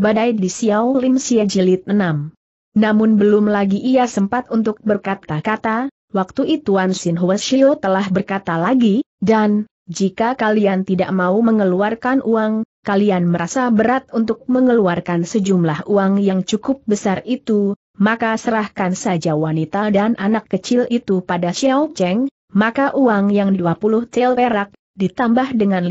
badai di Xiao Lim Xie Jilid 6. Namun belum lagi ia sempat untuk berkata-kata, waktu itu An Sin Hua telah berkata lagi, dan, jika kalian tidak mau mengeluarkan uang, kalian merasa berat untuk mengeluarkan sejumlah uang yang cukup besar itu, maka serahkan saja wanita dan anak kecil itu pada Xiao Cheng, maka uang yang 20 tel perak, ditambah dengan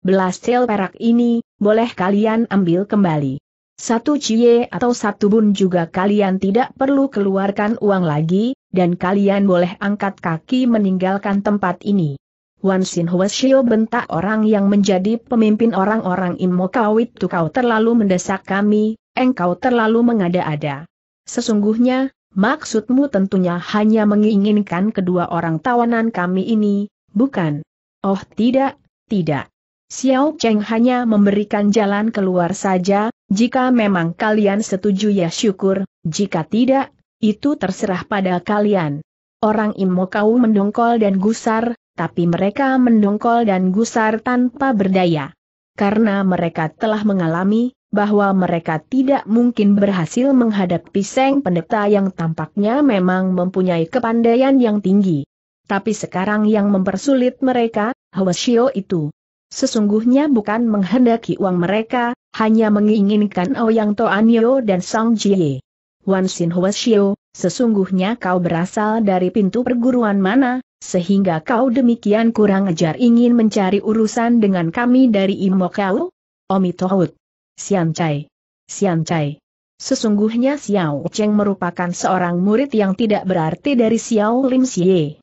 belas tel perak ini, boleh kalian ambil kembali. Satu cie atau satu bun juga kalian tidak perlu keluarkan uang lagi, dan kalian boleh angkat kaki meninggalkan tempat ini. Wan Sin Shio bentak orang yang menjadi pemimpin orang-orang Imo Kawit tu kau terlalu mendesak kami, engkau terlalu mengada-ada. Sesungguhnya, maksudmu tentunya hanya menginginkan kedua orang tawanan kami ini, bukan? Oh tidak, tidak. Xiao Cheng hanya memberikan jalan keluar saja, jika memang kalian setuju ya syukur, jika tidak, itu terserah pada kalian. Orang Imo kau mendongkol dan gusar, tapi mereka mendongkol dan gusar tanpa berdaya. Karena mereka telah mengalami, bahwa mereka tidak mungkin berhasil menghadapi Seng Pendeta yang tampaknya memang mempunyai kepandaian yang tinggi. Tapi sekarang yang mempersulit mereka, Hwasyo itu. Sesungguhnya bukan menghendaki uang mereka, hanya menginginkan Ouyang Toanyo dan Sang Jie. Wan Xin Shio, sesungguhnya kau berasal dari pintu perguruan mana, sehingga kau demikian kurang ajar ingin mencari urusan dengan kami dari Imo Kau? Omitohut. Sian Chai. Sian Chai. Sesungguhnya Xiao Cheng merupakan seorang murid yang tidak berarti dari Xiao Lim Xie.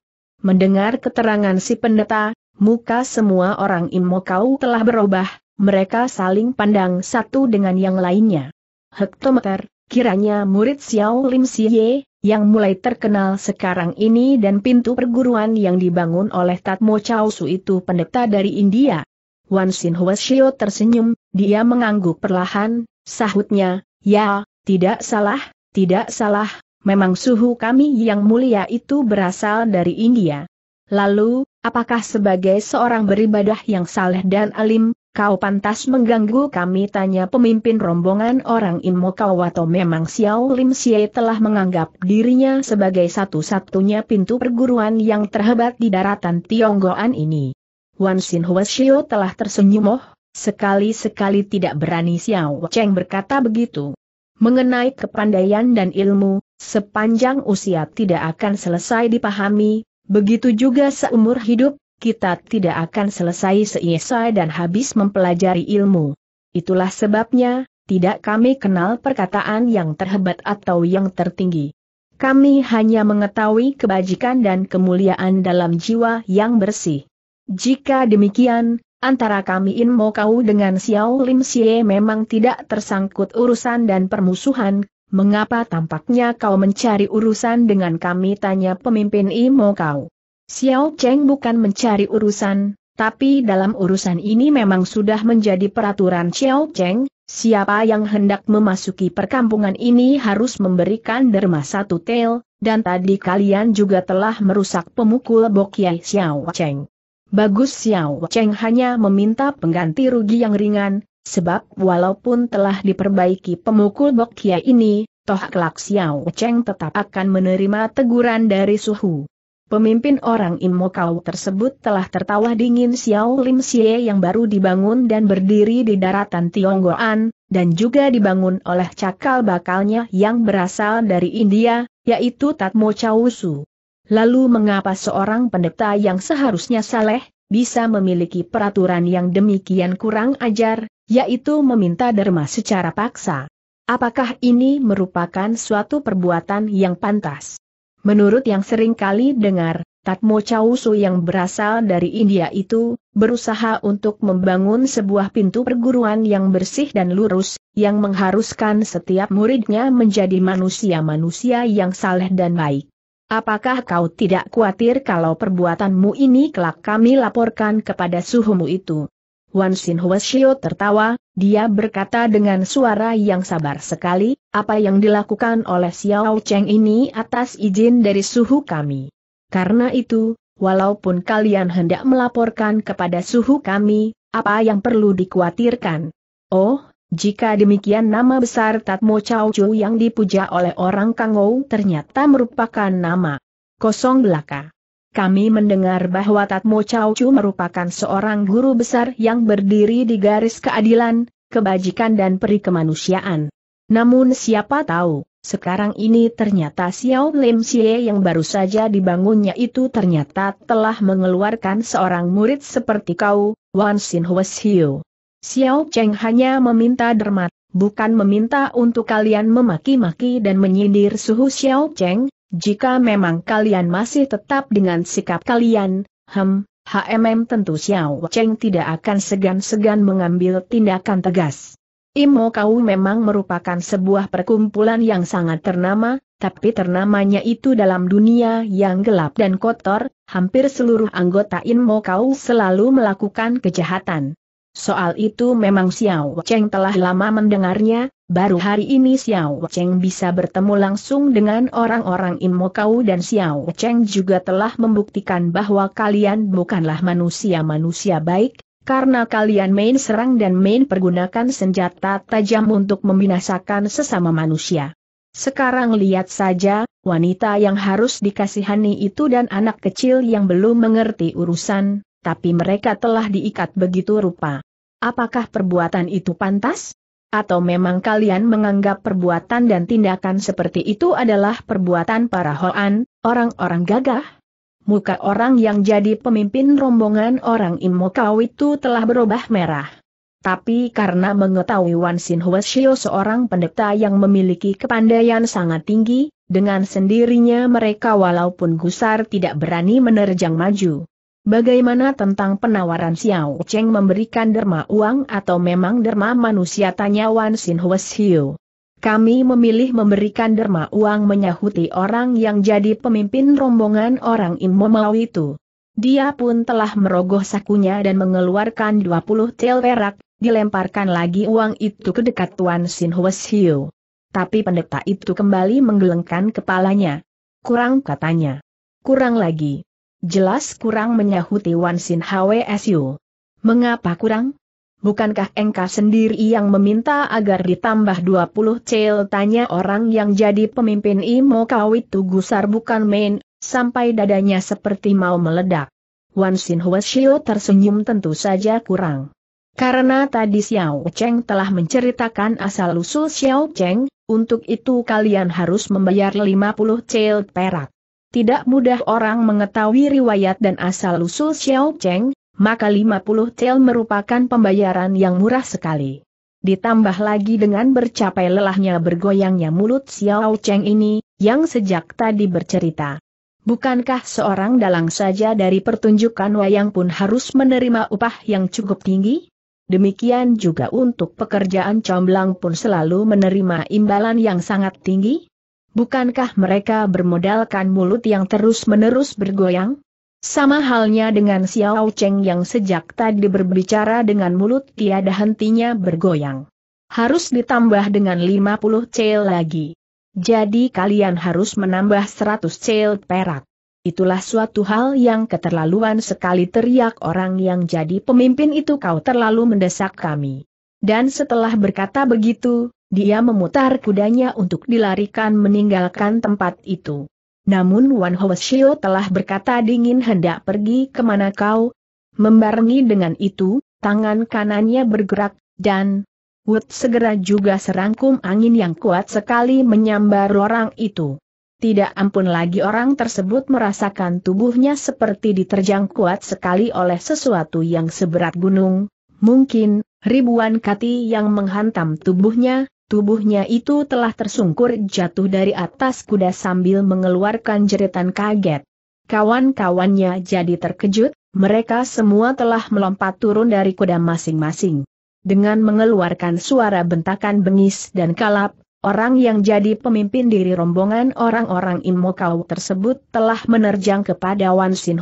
Mendengar keterangan si pendeta, muka semua orang Imokau telah berubah, mereka saling pandang satu dengan yang lainnya. Hektometer, kiranya murid Xiao Lim Siye, yang mulai terkenal sekarang ini dan pintu perguruan yang dibangun oleh Tatmo Chao Su itu pendeta dari India. Wan Sin Shio tersenyum, dia mengangguk perlahan, sahutnya, ya, tidak salah, tidak salah, memang suhu kami yang mulia itu berasal dari India. Lalu, apakah sebagai seorang beribadah yang saleh dan alim, kau pantas mengganggu kami? Tanya pemimpin rombongan orang Imokau atau memang Xiao Lim Xie telah menganggap dirinya sebagai satu-satunya pintu perguruan yang terhebat di daratan Tionggoan ini. Wan Xin Xiao telah tersenyum oh, sekali-sekali tidak berani Xiao Cheng berkata begitu. Mengenai kepandaian dan ilmu, sepanjang usia tidak akan selesai dipahami, Begitu juga seumur hidup, kita tidak akan selesai seisai dan habis mempelajari ilmu. Itulah sebabnya, tidak kami kenal perkataan yang terhebat atau yang tertinggi. Kami hanya mengetahui kebajikan dan kemuliaan dalam jiwa yang bersih. Jika demikian, antara kami In Kau dengan Xiao Lim Xie memang tidak tersangkut urusan dan permusuhan, Mengapa tampaknya kau mencari urusan dengan kami? Tanya pemimpin Imo kau. Xiao Cheng bukan mencari urusan, tapi dalam urusan ini memang sudah menjadi peraturan Xiao Cheng, siapa yang hendak memasuki perkampungan ini harus memberikan derma satu tel, dan tadi kalian juga telah merusak pemukul Bokiai Xiao Cheng. Bagus Xiao Cheng hanya meminta pengganti rugi yang ringan, Sebab walaupun telah diperbaiki pemukul Bokia ini, toh kelak Xiao Cheng tetap akan menerima teguran dari Suhu. Pemimpin orang Imokau tersebut telah tertawa dingin Xiao Lim Xie yang baru dibangun dan berdiri di daratan Tionggoan, dan juga dibangun oleh cakal bakalnya yang berasal dari India, yaitu Tatmo Chausu. Lalu mengapa seorang pendeta yang seharusnya saleh, bisa memiliki peraturan yang demikian kurang ajar, yaitu meminta derma secara paksa. Apakah ini merupakan suatu perbuatan yang pantas? Menurut yang sering kali dengar, Tatmo Chausu yang berasal dari India itu, berusaha untuk membangun sebuah pintu perguruan yang bersih dan lurus, yang mengharuskan setiap muridnya menjadi manusia-manusia yang saleh dan baik. Apakah kau tidak khawatir kalau perbuatanmu ini kelak kami laporkan kepada suhumu itu? Wan Xin Shio tertawa, dia berkata dengan suara yang sabar sekali, apa yang dilakukan oleh Xiao Cheng ini atas izin dari suhu kami. Karena itu, walaupun kalian hendak melaporkan kepada suhu kami, apa yang perlu dikhawatirkan? Oh, jika demikian nama besar Tatmo Chow Chu yang dipuja oleh orang Kangou ternyata merupakan nama kosong belaka kami mendengar bahwa Tatmo Chow Chu merupakan seorang guru besar yang berdiri di garis keadilan, kebajikan dan perikemanusiaan. Namun siapa tahu, sekarang ini ternyata Xiao Lim Xie yang baru saja dibangunnya itu ternyata telah mengeluarkan seorang murid seperti kau, Wan Xin Hua Hiu. Xiao Cheng hanya meminta dermat, bukan meminta untuk kalian memaki-maki dan menyindir suhu Xiao Cheng, jika memang kalian masih tetap dengan sikap kalian, hem, HMM tentu Xiao Cheng tidak akan segan-segan mengambil tindakan tegas. Imo Kau memang merupakan sebuah perkumpulan yang sangat ternama, tapi ternamanya itu dalam dunia yang gelap dan kotor, hampir seluruh anggota Imo Kau selalu melakukan kejahatan. Soal itu memang Xiao Cheng telah lama mendengarnya, baru hari ini Xiao Cheng bisa bertemu langsung dengan orang-orang Imo Kau dan Xiao Cheng juga telah membuktikan bahwa kalian bukanlah manusia-manusia baik, karena kalian main serang dan main pergunakan senjata tajam untuk membinasakan sesama manusia. Sekarang lihat saja, wanita yang harus dikasihani itu dan anak kecil yang belum mengerti urusan, tapi mereka telah diikat begitu rupa. Apakah perbuatan itu pantas? Atau memang kalian menganggap perbuatan dan tindakan seperti itu adalah perbuatan para Hoan, orang-orang gagah? Muka orang yang jadi pemimpin rombongan orang Imokau itu telah berubah merah. Tapi karena mengetahui Wan Sin Huashio seorang pendeta yang memiliki kepandaian sangat tinggi, dengan sendirinya mereka walaupun gusar tidak berani menerjang maju. Bagaimana tentang penawaran Xiao Cheng memberikan derma uang atau memang derma manusia tanya Wan Sin Hues Kami memilih memberikan derma uang menyahuti orang yang jadi pemimpin rombongan orang Mau itu. Dia pun telah merogoh sakunya dan mengeluarkan 20 tel perak, dilemparkan lagi uang itu ke dekat Tuan Sin Hues Tapi pendeta itu kembali menggelengkan kepalanya. Kurang katanya. Kurang lagi. Jelas kurang menyahuti Wan Sin Hwsu. Mengapa kurang? Bukankah engkau sendiri yang meminta agar ditambah 20 cel tanya orang yang jadi pemimpin Imo Kawit Tugusar bukan main, sampai dadanya seperti mau meledak. Wan Sin Hwasio tersenyum tentu saja kurang. Karena tadi Xiao Cheng telah menceritakan asal-usul Xiao Cheng, untuk itu kalian harus membayar 50 cel perak. Tidak mudah orang mengetahui riwayat dan asal-usul Xiao Cheng, maka 50 tel merupakan pembayaran yang murah sekali. Ditambah lagi dengan bercapai lelahnya bergoyangnya mulut Xiao Cheng ini, yang sejak tadi bercerita. Bukankah seorang dalang saja dari pertunjukan wayang pun harus menerima upah yang cukup tinggi? Demikian juga untuk pekerjaan comblang pun selalu menerima imbalan yang sangat tinggi? Bukankah mereka bermodalkan mulut yang terus-menerus bergoyang? Sama halnya dengan Xiao Cheng yang sejak tadi berbicara dengan mulut tiada hentinya bergoyang. Harus ditambah dengan 50 cel lagi. Jadi kalian harus menambah 100 cel perak. Itulah suatu hal yang keterlaluan sekali teriak orang yang jadi pemimpin itu kau terlalu mendesak kami. Dan setelah berkata begitu, dia memutar kudanya untuk dilarikan meninggalkan tempat itu. Namun Wan Hoesio telah berkata dingin hendak pergi kemana kau? Membarengi dengan itu, tangan kanannya bergerak, dan Wood segera juga serangkum angin yang kuat sekali menyambar orang itu. Tidak ampun lagi orang tersebut merasakan tubuhnya seperti diterjang kuat sekali oleh sesuatu yang seberat gunung, mungkin ribuan kati yang menghantam tubuhnya, Tubuhnya itu telah tersungkur jatuh dari atas kuda sambil mengeluarkan jeritan kaget. Kawan-kawannya jadi terkejut, mereka semua telah melompat turun dari kuda masing-masing. Dengan mengeluarkan suara bentakan bengis dan kalap, orang yang jadi pemimpin diri rombongan orang-orang Imokau tersebut telah menerjang kepada Wan Sin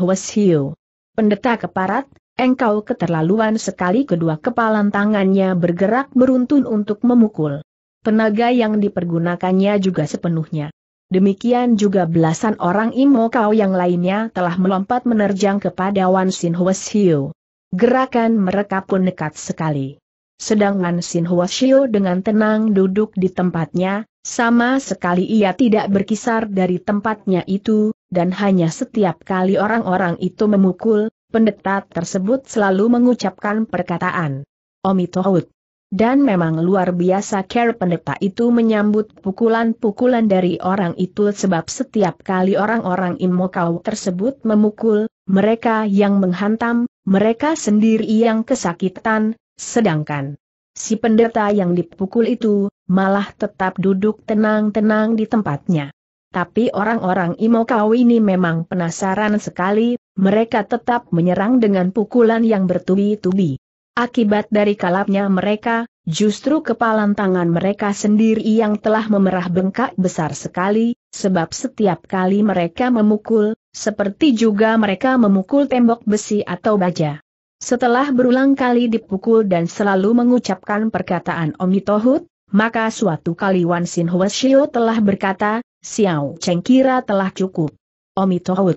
Pendeta keparat, engkau keterlaluan sekali kedua kepalan tangannya bergerak beruntun untuk memukul. Tenaga yang dipergunakannya juga sepenuhnya. Demikian juga belasan orang Imo Kau yang lainnya telah melompat menerjang kepada Wan Sin Hwasio. Gerakan mereka pun dekat sekali. Sedangkan Sin Hwasio dengan tenang duduk di tempatnya, sama sekali ia tidak berkisar dari tempatnya itu, dan hanya setiap kali orang-orang itu memukul, pendeta tersebut selalu mengucapkan perkataan. Omitohut. Dan memang luar biasa care pendeta itu menyambut pukulan-pukulan dari orang itu sebab setiap kali orang-orang Imokau tersebut memukul, mereka yang menghantam, mereka sendiri yang kesakitan, sedangkan si pendeta yang dipukul itu malah tetap duduk tenang-tenang di tempatnya. Tapi orang-orang Imokau ini memang penasaran sekali, mereka tetap menyerang dengan pukulan yang bertubi-tubi. Akibat dari kalapnya mereka, justru kepalan tangan mereka sendiri yang telah memerah bengkak besar sekali, sebab setiap kali mereka memukul, seperti juga mereka memukul tembok besi atau baja. Setelah berulang kali dipukul dan selalu mengucapkan perkataan Omitohut, maka suatu kali Wan Sin Hwasyo telah berkata, Xiao Cheng kira telah cukup. Omitohut.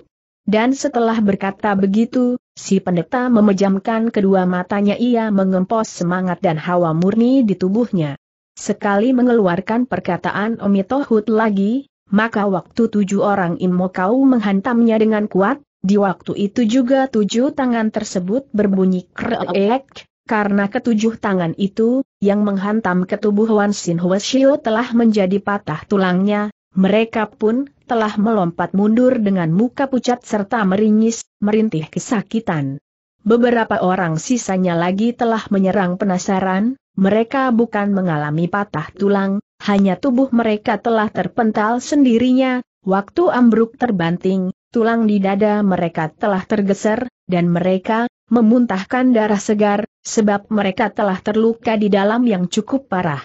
Dan setelah berkata begitu, si pendeta memejamkan kedua matanya ia mengempos semangat dan hawa murni di tubuhnya. Sekali mengeluarkan perkataan Omitohut lagi, maka waktu tujuh orang Imokau menghantamnya dengan kuat, di waktu itu juga tujuh tangan tersebut berbunyi kreek, karena ketujuh tangan itu, yang menghantam ke tubuh Wan Sin Hweshio telah menjadi patah tulangnya, mereka pun telah melompat mundur dengan muka pucat serta meringis, merintih kesakitan. Beberapa orang sisanya lagi telah menyerang penasaran, mereka bukan mengalami patah tulang, hanya tubuh mereka telah terpental sendirinya, waktu ambruk terbanting, tulang di dada mereka telah tergeser, dan mereka memuntahkan darah segar, sebab mereka telah terluka di dalam yang cukup parah.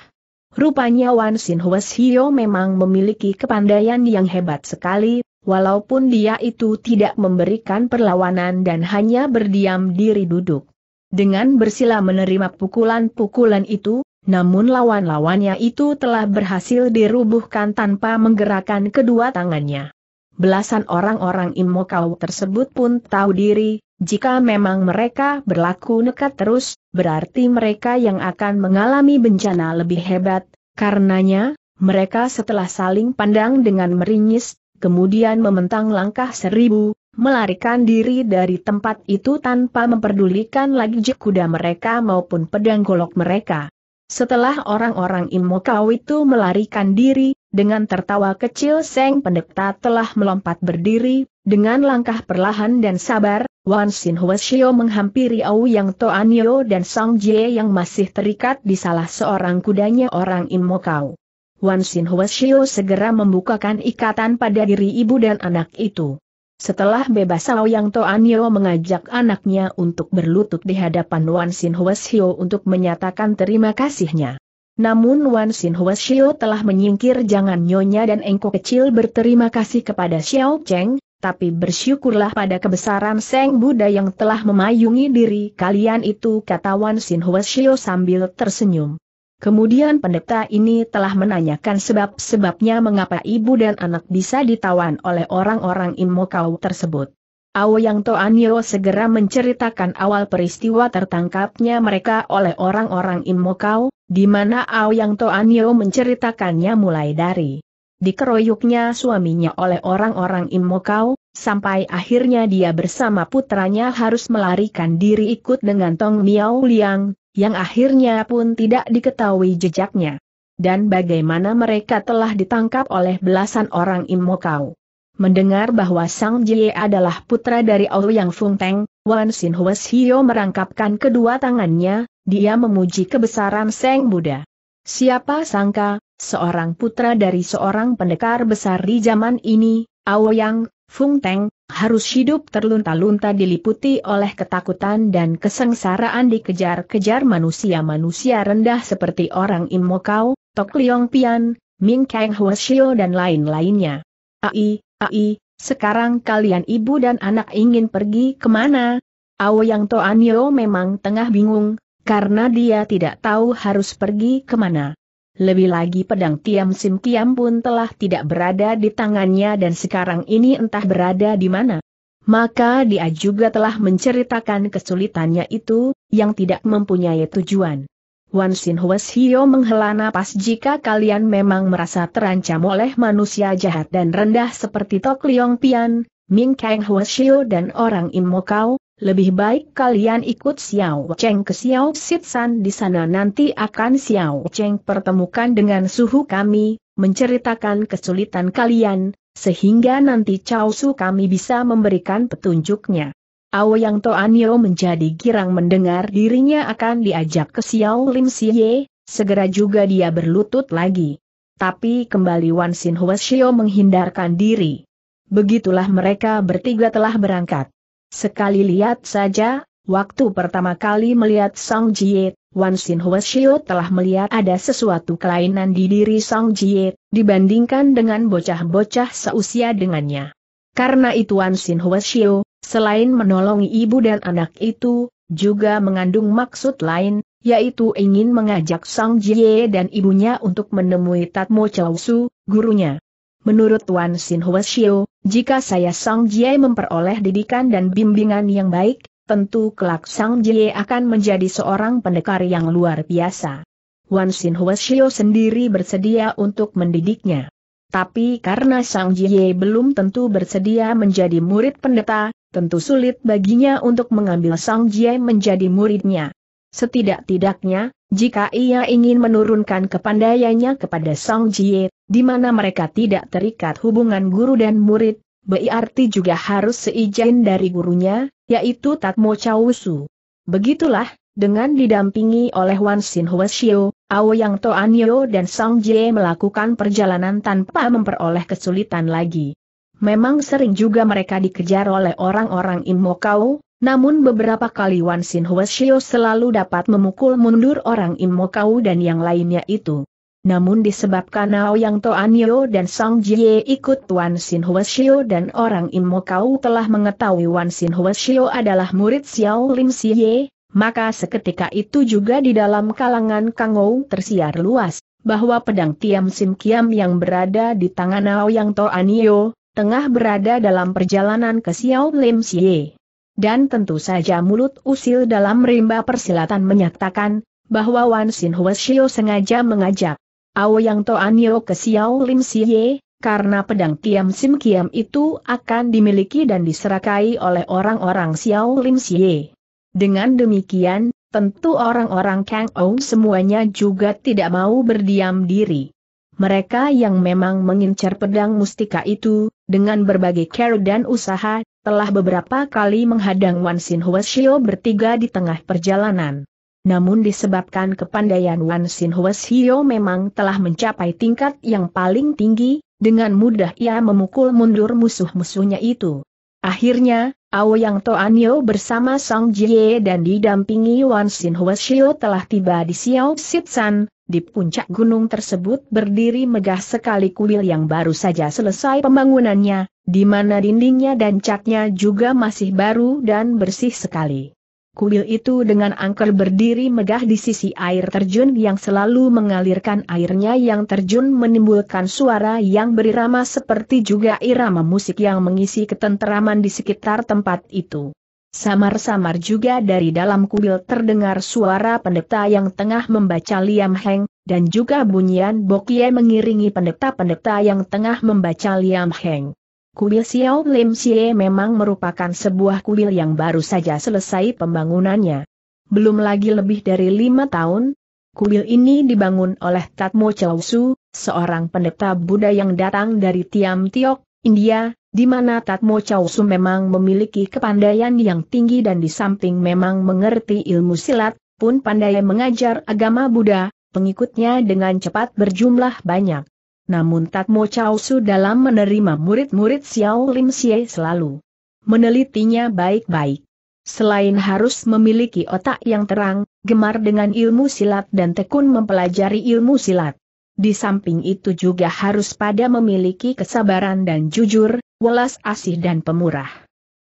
Rupanya Wan Sin Hwes Hio memang memiliki kepandaian yang hebat sekali, walaupun dia itu tidak memberikan perlawanan dan hanya berdiam diri duduk. Dengan bersila menerima pukulan-pukulan itu, namun lawan-lawannya itu telah berhasil dirubuhkan tanpa menggerakkan kedua tangannya belasan orang-orang Imokau tersebut pun tahu diri, jika memang mereka berlaku nekat terus, berarti mereka yang akan mengalami bencana lebih hebat, karenanya, mereka setelah saling pandang dengan meringis, kemudian mementang langkah seribu, melarikan diri dari tempat itu tanpa memperdulikan lagi kuda mereka maupun pedang golok mereka. Setelah orang-orang Imokau itu melarikan diri, dengan tertawa kecil Seng Pendeta telah melompat berdiri, dengan langkah perlahan dan sabar, Wan Sin Huashio menghampiri Au Yang Toanyo dan Song Jie yang masih terikat di salah seorang kudanya orang Imokau. Wan Sin Huashio segera membukakan ikatan pada diri ibu dan anak itu. Setelah bebas Au Yang Toanyo mengajak anaknya untuk berlutut di hadapan Wan Sin Huashio untuk menyatakan terima kasihnya. Namun Wan Sin Hua Xiao telah menyingkir jangan Nyonya dan Engko kecil berterima kasih kepada Xiao Cheng, tapi bersyukurlah pada kebesaran Seng Buddha yang telah memayungi diri kalian itu kata Wan Sin Hua Xiao sambil tersenyum. Kemudian pendeta ini telah menanyakan sebab-sebabnya mengapa ibu dan anak bisa ditawan oleh orang-orang Imokau tersebut. Aoyang Toanio segera menceritakan awal peristiwa tertangkapnya mereka oleh orang-orang Imokau, di mana Aoyang Toanio menceritakannya mulai dari dikeroyoknya suaminya oleh orang-orang Imokau, sampai akhirnya dia bersama putranya harus melarikan diri ikut dengan Tong Miao Liang, yang akhirnya pun tidak diketahui jejaknya. Dan bagaimana mereka telah ditangkap oleh belasan orang Imokau. Mendengar bahwa Sang Jie adalah putra dari Ao Yang Fung Teng, Wan Sin Hues Hio merangkapkan kedua tangannya, dia memuji kebesaran Sang Buddha. Siapa sangka, seorang putra dari seorang pendekar besar di zaman ini, Ao Yang Fung Teng, harus hidup terlunta-lunta diliputi oleh ketakutan dan kesengsaraan dikejar-kejar manusia-manusia rendah seperti orang Imokau, Tok Liong Pian, Ming Kang Huashio dan lain-lainnya. Ai, Ai, sekarang kalian ibu dan anak ingin pergi kemana? Aoyang Toanyo memang tengah bingung, karena dia tidak tahu harus pergi kemana. Lebih lagi pedang Tiam Sim Tiam pun telah tidak berada di tangannya dan sekarang ini entah berada di mana. Maka dia juga telah menceritakan kesulitannya itu, yang tidak mempunyai tujuan. Wan Sin Hues Hio menghela napas jika kalian memang merasa terancam oleh manusia jahat dan rendah seperti Tok Liong Pian, Ming Kang Hues Hio dan orang imokau, lebih baik kalian ikut Xiao Cheng ke Xiao San di sana nanti akan Xiao Cheng pertemukan dengan suhu kami, menceritakan kesulitan kalian, sehingga nanti Chao Su kami bisa memberikan petunjuknya. Aoyang Toanio menjadi girang mendengar dirinya akan diajak ke Xiao Lim Siye, segera juga dia berlutut lagi. Tapi kembali Wan Sin Huasio menghindarkan diri. Begitulah mereka bertiga telah berangkat. Sekali lihat saja, waktu pertama kali melihat Sang Jie, Wan Sin Huasio telah melihat ada sesuatu kelainan di diri Sang Jie, dibandingkan dengan bocah-bocah seusia dengannya. Karena itu Wan Sin Huasio, Selain menolong ibu dan anak itu, juga mengandung maksud lain, yaitu ingin mengajak Sang Jie dan ibunya untuk menemui Tatmo Chow Su, gurunya. Menurut Wan Sin Hwa Shio, jika saya Sang Jie memperoleh didikan dan bimbingan yang baik, tentu kelak Sang Jie akan menjadi seorang pendekar yang luar biasa. Wan Sin Hwa Shio sendiri bersedia untuk mendidiknya. Tapi karena Sang Jie belum tentu bersedia menjadi murid pendeta, tentu sulit baginya untuk mengambil Sang Jie menjadi muridnya. Setidak-tidaknya, jika ia ingin menurunkan kepandaiannya kepada Sang Jie, di mana mereka tidak terikat hubungan guru dan murid, berarti juga harus seizin dari gurunya, yaitu Tatmo Su. Begitulah, dengan didampingi oleh Wan Sin Ao Yang Aoyang Toanyo dan Sang Jie melakukan perjalanan tanpa memperoleh kesulitan lagi. Memang sering juga mereka dikejar oleh orang-orang Imokau, namun beberapa kali Wan Sin Huashio selalu dapat memukul mundur orang Imokau dan yang lainnya itu. Namun disebabkan Nao Yang Toanyo dan Song Jie ikut Wan Sin Huashio dan orang Imokau telah mengetahui Wan Sin Huashio adalah murid Xiao Lim Xie, maka seketika itu juga di dalam kalangan Kangou tersiar luas, bahwa pedang Tiam Sim Kiam yang berada di tangan Nao Yang Toanyo, tengah berada dalam perjalanan ke Xiao Lim Xie. Dan tentu saja mulut usil dalam rimba persilatan menyatakan, bahwa Wan Xin Huashio sengaja mengajak Yang Toanyo ke Xiao Lim Xie, karena pedang Kiam Sim Kiam itu akan dimiliki dan diserakai oleh orang-orang Xiao Lim Xie. Dengan demikian, tentu orang-orang Kang Ong semuanya juga tidak mau berdiam diri. Mereka yang memang mengincar pedang mustika itu, dengan berbagai care dan usaha, telah beberapa kali menghadang Wan Sin Hueshio bertiga di tengah perjalanan. Namun disebabkan kepandaian Wan Sin Hueshio memang telah mencapai tingkat yang paling tinggi, dengan mudah ia memukul mundur musuh-musuhnya itu. Akhirnya, Aoyang Toanyo bersama Song Jie dan didampingi Wan Sin Hueshio telah tiba di Xiao Sitsan, di puncak gunung tersebut berdiri megah sekali kuil yang baru saja selesai pembangunannya, di mana dindingnya dan catnya juga masih baru dan bersih sekali. Kuil itu dengan angker berdiri megah di sisi air terjun yang selalu mengalirkan airnya yang terjun menimbulkan suara yang berirama seperti juga irama musik yang mengisi ketenteraman di sekitar tempat itu. Samar-samar juga dari dalam kuil terdengar suara pendeta yang tengah membaca Liam Heng, dan juga bunyian Bokie mengiringi pendeta-pendeta yang tengah membaca Liam Heng. Kuil Xiao Lim Xie memang merupakan sebuah kuil yang baru saja selesai pembangunannya. Belum lagi lebih dari lima tahun, kuil ini dibangun oleh Tatmo Chow Su, seorang pendeta Buddha yang datang dari Tiam Tiok, India, di mana Tatmo Chausu memang memiliki kepandaian yang tinggi dan di samping memang mengerti ilmu silat, pun pandai mengajar agama Buddha, pengikutnya dengan cepat berjumlah banyak. Namun Tatmo Chausu dalam menerima murid-murid Xiao Lim Xie selalu menelitinya baik-baik. Selain harus memiliki otak yang terang, gemar dengan ilmu silat dan tekun mempelajari ilmu silat. Di samping itu juga harus pada memiliki kesabaran dan jujur, welas asih dan pemurah.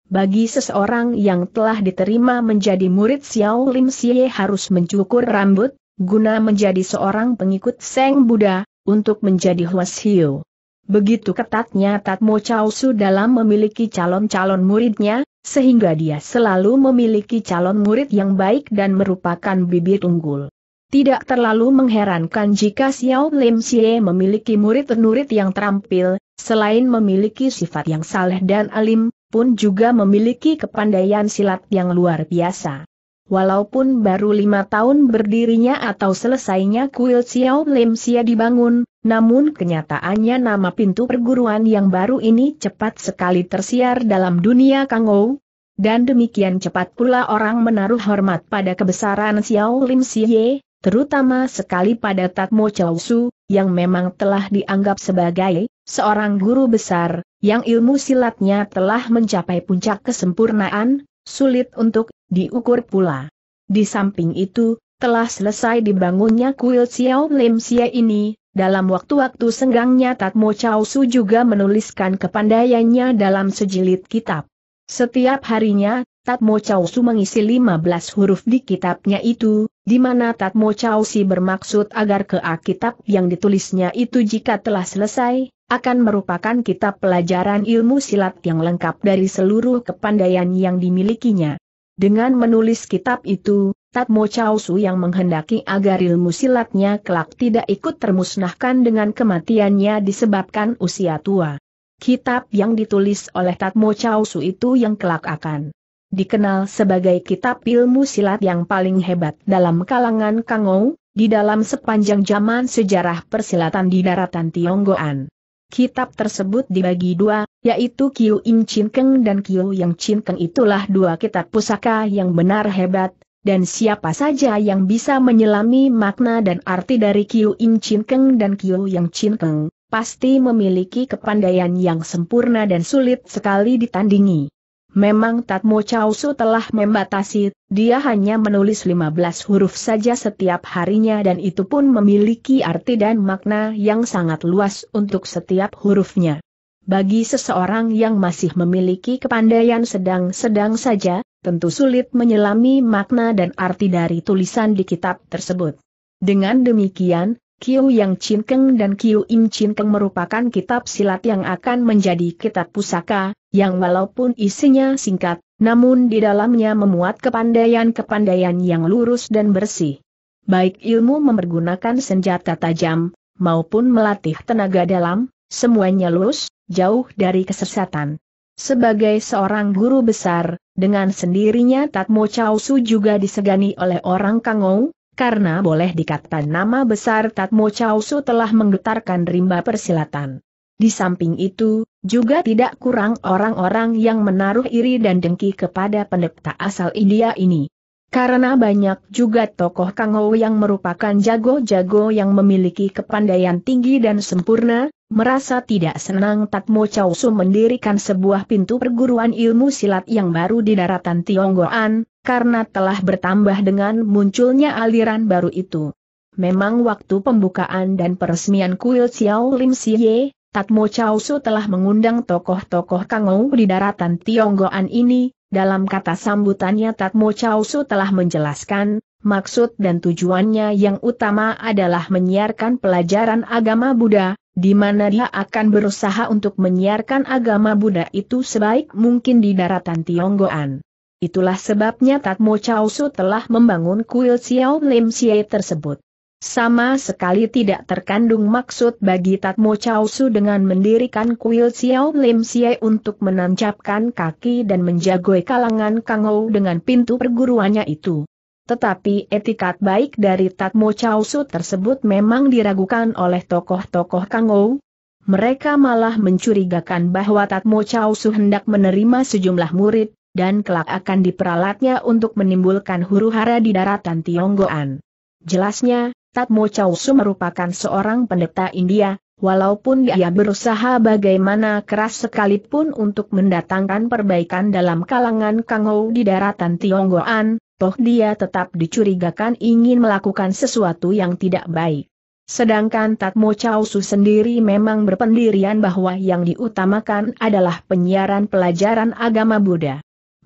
Bagi seseorang yang telah diterima menjadi murid Xiao Lim Xie harus mencukur rambut, guna menjadi seorang pengikut Seng Buddha, untuk menjadi Huashiu. Begitu ketatnya Tatmo Chao Su dalam memiliki calon-calon muridnya, sehingga dia selalu memiliki calon murid yang baik dan merupakan bibit unggul. Tidak terlalu mengherankan jika Xiao Lim Xie memiliki murid-murid yang terampil, selain memiliki sifat yang saleh dan alim, pun juga memiliki kepandaian silat yang luar biasa. Walaupun baru lima tahun berdirinya atau selesainya kuil Xiao Lim Xie dibangun, namun kenyataannya nama pintu perguruan yang baru ini cepat sekali tersiar dalam dunia Ou. dan demikian cepat pula orang menaruh hormat pada kebesaran Xiao Lim Xie, terutama sekali pada Tatmo Su yang memang telah dianggap sebagai seorang guru besar, yang ilmu silatnya telah mencapai puncak kesempurnaan, sulit untuk diukur pula. Di samping itu, telah selesai dibangunnya kuil Xiao Lim Xie ini, dalam waktu-waktu senggangnya Tatmo Su juga menuliskan kepandaiannya dalam sejilid kitab. Setiap harinya, Tatmo Su mengisi 15 huruf di kitabnya itu, di mana Tatmo Si bermaksud agar ke Alkitab yang ditulisnya itu jika telah selesai, akan merupakan kitab pelajaran ilmu silat yang lengkap dari seluruh kepandaian yang dimilikinya. Dengan menulis kitab itu, Tatmo Chausu yang menghendaki agar ilmu silatnya kelak tidak ikut termusnahkan dengan kematiannya disebabkan usia tua. Kitab yang ditulis oleh Tatmo Chausu itu yang kelak akan dikenal sebagai kitab ilmu silat yang paling hebat dalam kalangan Kangou, di dalam sepanjang zaman sejarah persilatan di daratan Tionggoan. Kitab tersebut dibagi dua, yaitu Kiu In Chin Keng dan Kiu Yang Chin Keng itulah dua kitab pusaka yang benar hebat, dan siapa saja yang bisa menyelami makna dan arti dari Kiu In Chin Keng dan Kiu Yang Chin Keng, pasti memiliki kepandaian yang sempurna dan sulit sekali ditandingi. Memang Tatmo Chausu telah membatasi, dia hanya menulis 15 huruf saja setiap harinya dan itu pun memiliki arti dan makna yang sangat luas untuk setiap hurufnya. Bagi seseorang yang masih memiliki kepandaian sedang-sedang saja, tentu sulit menyelami makna dan arti dari tulisan di kitab tersebut. Dengan demikian, Kiu Yang Chin dan Kiu Im Chin merupakan kitab silat yang akan menjadi kitab pusaka, yang walaupun isinya singkat, namun di dalamnya memuat kepandaian-kepandaian yang lurus dan bersih. Baik ilmu mempergunakan senjata tajam, maupun melatih tenaga dalam, semuanya lurus, jauh dari kesesatan. Sebagai seorang guru besar, dengan sendirinya Tatmo Chao juga disegani oleh orang Kangou, karena boleh dikatakan nama besar Tatmo Chausu telah menggetarkan rimba persilatan. Di samping itu, juga tidak kurang orang-orang yang menaruh iri dan dengki kepada pendeta asal India ini. Karena banyak juga tokoh Kangou yang merupakan jago-jago yang memiliki kepandaian tinggi dan sempurna, Merasa tidak senang Tatmo Chow Su mendirikan sebuah pintu perguruan ilmu silat yang baru di daratan Tionggoan, karena telah bertambah dengan munculnya aliran baru itu. Memang waktu pembukaan dan peresmian kuil Xiao Lim Siye, Mo Chow Su telah mengundang tokoh-tokoh Kangou di daratan Tionggoan ini, dalam kata sambutannya Mo Chow Su telah menjelaskan, maksud dan tujuannya yang utama adalah menyiarkan pelajaran agama Buddha, di mana dia akan berusaha untuk menyiarkan agama Buddha itu sebaik mungkin di daratan Tionggoan. Itulah sebabnya Tatmo Chao Su telah membangun kuil Xiao Lim Xie tersebut. Sama sekali tidak terkandung maksud bagi Tatmo Chao Su dengan mendirikan kuil Xiao Lim Xie untuk menancapkan kaki dan menjagoi kalangan Kangou dengan pintu perguruannya itu. Tetapi etikat baik dari Tatmo Chausu tersebut memang diragukan oleh tokoh-tokoh Kangou. Mereka malah mencurigakan bahwa Tatmo Chausu hendak menerima sejumlah murid, dan kelak akan diperalatnya untuk menimbulkan huru hara di daratan Tionggoan. Jelasnya, Tatmo Chausu merupakan seorang pendeta India, walaupun dia berusaha bagaimana keras sekalipun untuk mendatangkan perbaikan dalam kalangan Kangou di daratan Tionggoan, toh dia tetap dicurigakan ingin melakukan sesuatu yang tidak baik. Sedangkan Tatmo Chausu sendiri memang berpendirian bahwa yang diutamakan adalah penyiaran pelajaran agama Buddha.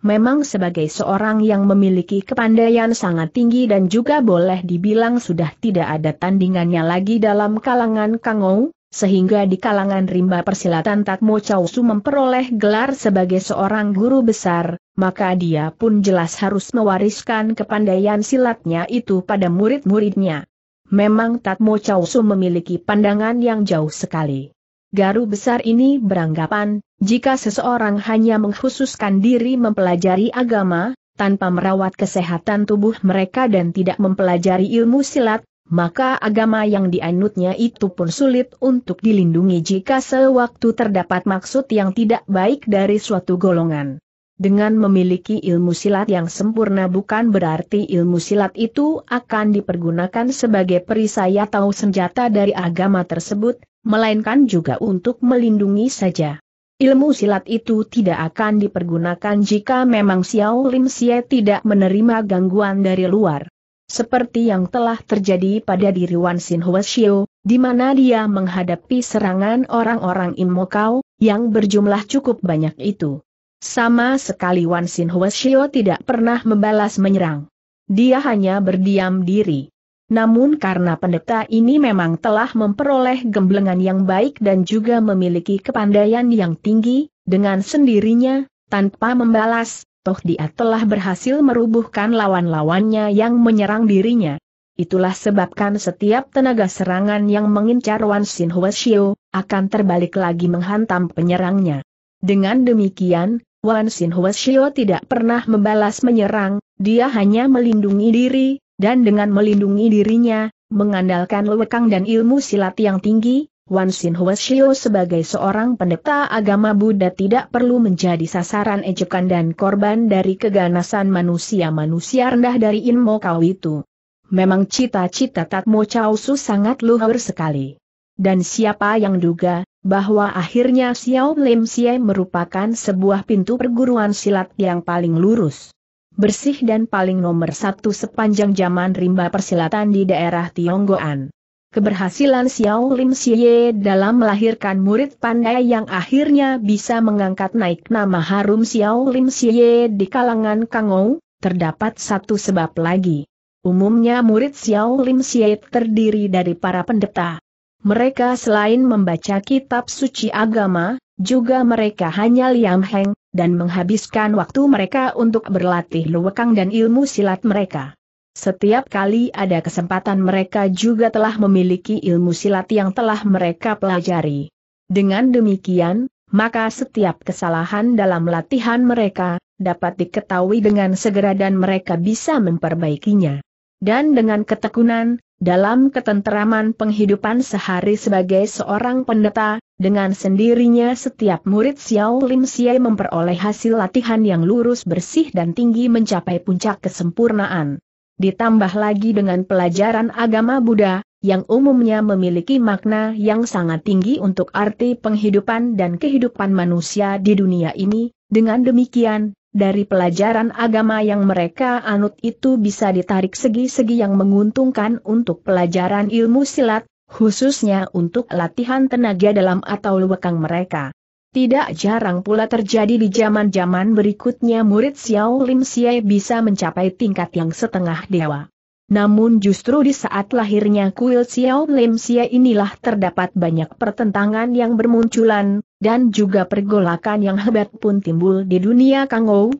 Memang sebagai seorang yang memiliki kepandaian sangat tinggi dan juga boleh dibilang sudah tidak ada tandingannya lagi dalam kalangan Kangou, sehingga di kalangan rimba persilatan Tatmo Chausu memperoleh gelar sebagai seorang guru besar, maka dia pun jelas harus mewariskan kepandaian silatnya itu pada murid-muridnya. Memang Tatmo Chausu memiliki pandangan yang jauh sekali. Garu besar ini beranggapan, jika seseorang hanya menghususkan diri mempelajari agama, tanpa merawat kesehatan tubuh mereka dan tidak mempelajari ilmu silat, maka agama yang dianutnya itu pun sulit untuk dilindungi jika sewaktu terdapat maksud yang tidak baik dari suatu golongan. Dengan memiliki ilmu silat yang sempurna bukan berarti ilmu silat itu akan dipergunakan sebagai perisai atau senjata dari agama tersebut, melainkan juga untuk melindungi saja. Ilmu silat itu tidak akan dipergunakan jika memang Xiao Lim Xie tidak menerima gangguan dari luar. Seperti yang telah terjadi pada diri Wan Xin Xiao, di mana dia menghadapi serangan orang-orang Imokau, yang berjumlah cukup banyak itu. Sama sekali Wan Sin Huashio tidak pernah membalas menyerang. Dia hanya berdiam diri. Namun karena pendeta ini memang telah memperoleh gemblengan yang baik dan juga memiliki kepandaian yang tinggi, dengan sendirinya, tanpa membalas, toh dia telah berhasil merubuhkan lawan-lawannya yang menyerang dirinya. Itulah sebabkan setiap tenaga serangan yang mengincar Wan Sin Huashio, akan terbalik lagi menghantam penyerangnya. Dengan demikian, Wan Xin Huashio tidak pernah membalas menyerang, dia hanya melindungi diri, dan dengan melindungi dirinya, mengandalkan lewekang dan ilmu silat yang tinggi, Wan Xin Huashio sebagai seorang pendeta agama Buddha tidak perlu menjadi sasaran ejekan dan korban dari keganasan manusia-manusia rendah dari Mo Kau itu. Memang cita-cita Tatmo Chausu sangat luhur sekali. Dan siapa yang duga, bahwa akhirnya Xiao Lim Xie merupakan sebuah pintu perguruan silat yang paling lurus. Bersih dan paling nomor satu sepanjang zaman rimba persilatan di daerah Tionggoan. Keberhasilan Xiao Lim Xie dalam melahirkan murid pandai yang akhirnya bisa mengangkat naik nama harum Xiao Lim Xie di kalangan Kangou, terdapat satu sebab lagi. Umumnya murid Xiao Lim Xie terdiri dari para pendeta, mereka selain membaca kitab suci agama, juga mereka hanya liam heng, dan menghabiskan waktu mereka untuk berlatih luwekang dan ilmu silat mereka. Setiap kali ada kesempatan mereka juga telah memiliki ilmu silat yang telah mereka pelajari. Dengan demikian, maka setiap kesalahan dalam latihan mereka, dapat diketahui dengan segera dan mereka bisa memperbaikinya dan dengan ketekunan, dalam ketenteraman penghidupan sehari sebagai seorang pendeta, dengan sendirinya setiap murid Xiao Lim Siai memperoleh hasil latihan yang lurus bersih dan tinggi mencapai puncak kesempurnaan. Ditambah lagi dengan pelajaran agama Buddha, yang umumnya memiliki makna yang sangat tinggi untuk arti penghidupan dan kehidupan manusia di dunia ini, dengan demikian, dari pelajaran agama yang mereka anut itu bisa ditarik segi-segi yang menguntungkan untuk pelajaran ilmu silat, khususnya untuk latihan tenaga dalam atau luwekang mereka. Tidak jarang pula terjadi di zaman-zaman berikutnya murid Xiao Lim Siai bisa mencapai tingkat yang setengah dewa. Namun justru di saat lahirnya kuil Xiao Lim Xia inilah terdapat banyak pertentangan yang bermunculan, dan juga pergolakan yang hebat pun timbul di dunia Kangou.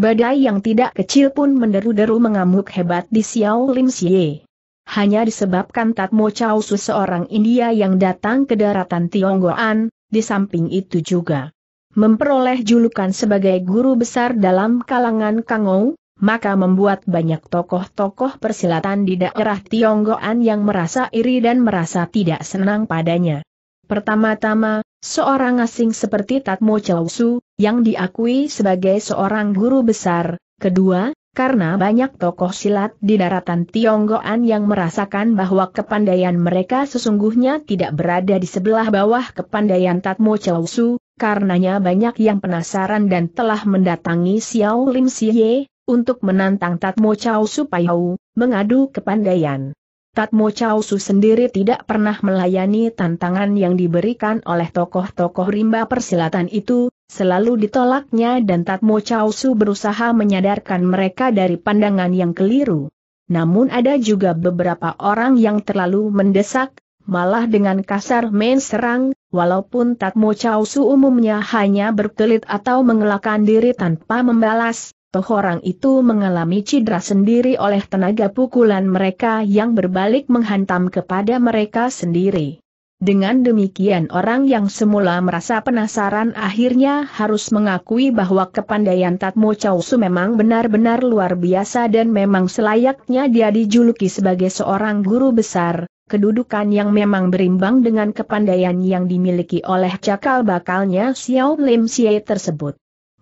Badai yang tidak kecil pun menderu-deru mengamuk hebat di Xiao Lim Xie. Hanya disebabkan Tatmo Chao seorang India yang datang ke daratan Tionggoan, di samping itu juga memperoleh julukan sebagai guru besar dalam kalangan Kangou, maka membuat banyak tokoh-tokoh persilatan di daerah Tionggoan yang merasa iri dan merasa tidak senang padanya. Pertama-tama, seorang asing seperti Tatmo Chowsu, yang diakui sebagai seorang guru besar, kedua, karena banyak tokoh silat di daratan Tionggoan yang merasakan bahwa kepandaian mereka sesungguhnya tidak berada di sebelah bawah kepandaian Tatmo Chowsu, karenanya banyak yang penasaran dan telah mendatangi Xiao Lim Siye, untuk menantang Tatmo Chausu Payau, mengadu kepandaian. Tatmo Chausu sendiri tidak pernah melayani tantangan yang diberikan oleh tokoh-tokoh rimba persilatan itu, selalu ditolaknya dan Tatmo Chausu berusaha menyadarkan mereka dari pandangan yang keliru. Namun ada juga beberapa orang yang terlalu mendesak, malah dengan kasar main serang, walaupun Tatmo Chausu umumnya hanya berkelit atau mengelakkan diri tanpa membalas, Toh orang itu mengalami cedera sendiri oleh tenaga pukulan mereka yang berbalik menghantam kepada mereka sendiri. Dengan demikian orang yang semula merasa penasaran akhirnya harus mengakui bahwa kepandaian Tatmo Chausu memang benar-benar luar biasa dan memang selayaknya dia dijuluki sebagai seorang guru besar, kedudukan yang memang berimbang dengan kepandaian yang dimiliki oleh cakal bakalnya Xiao Lim Xie tersebut.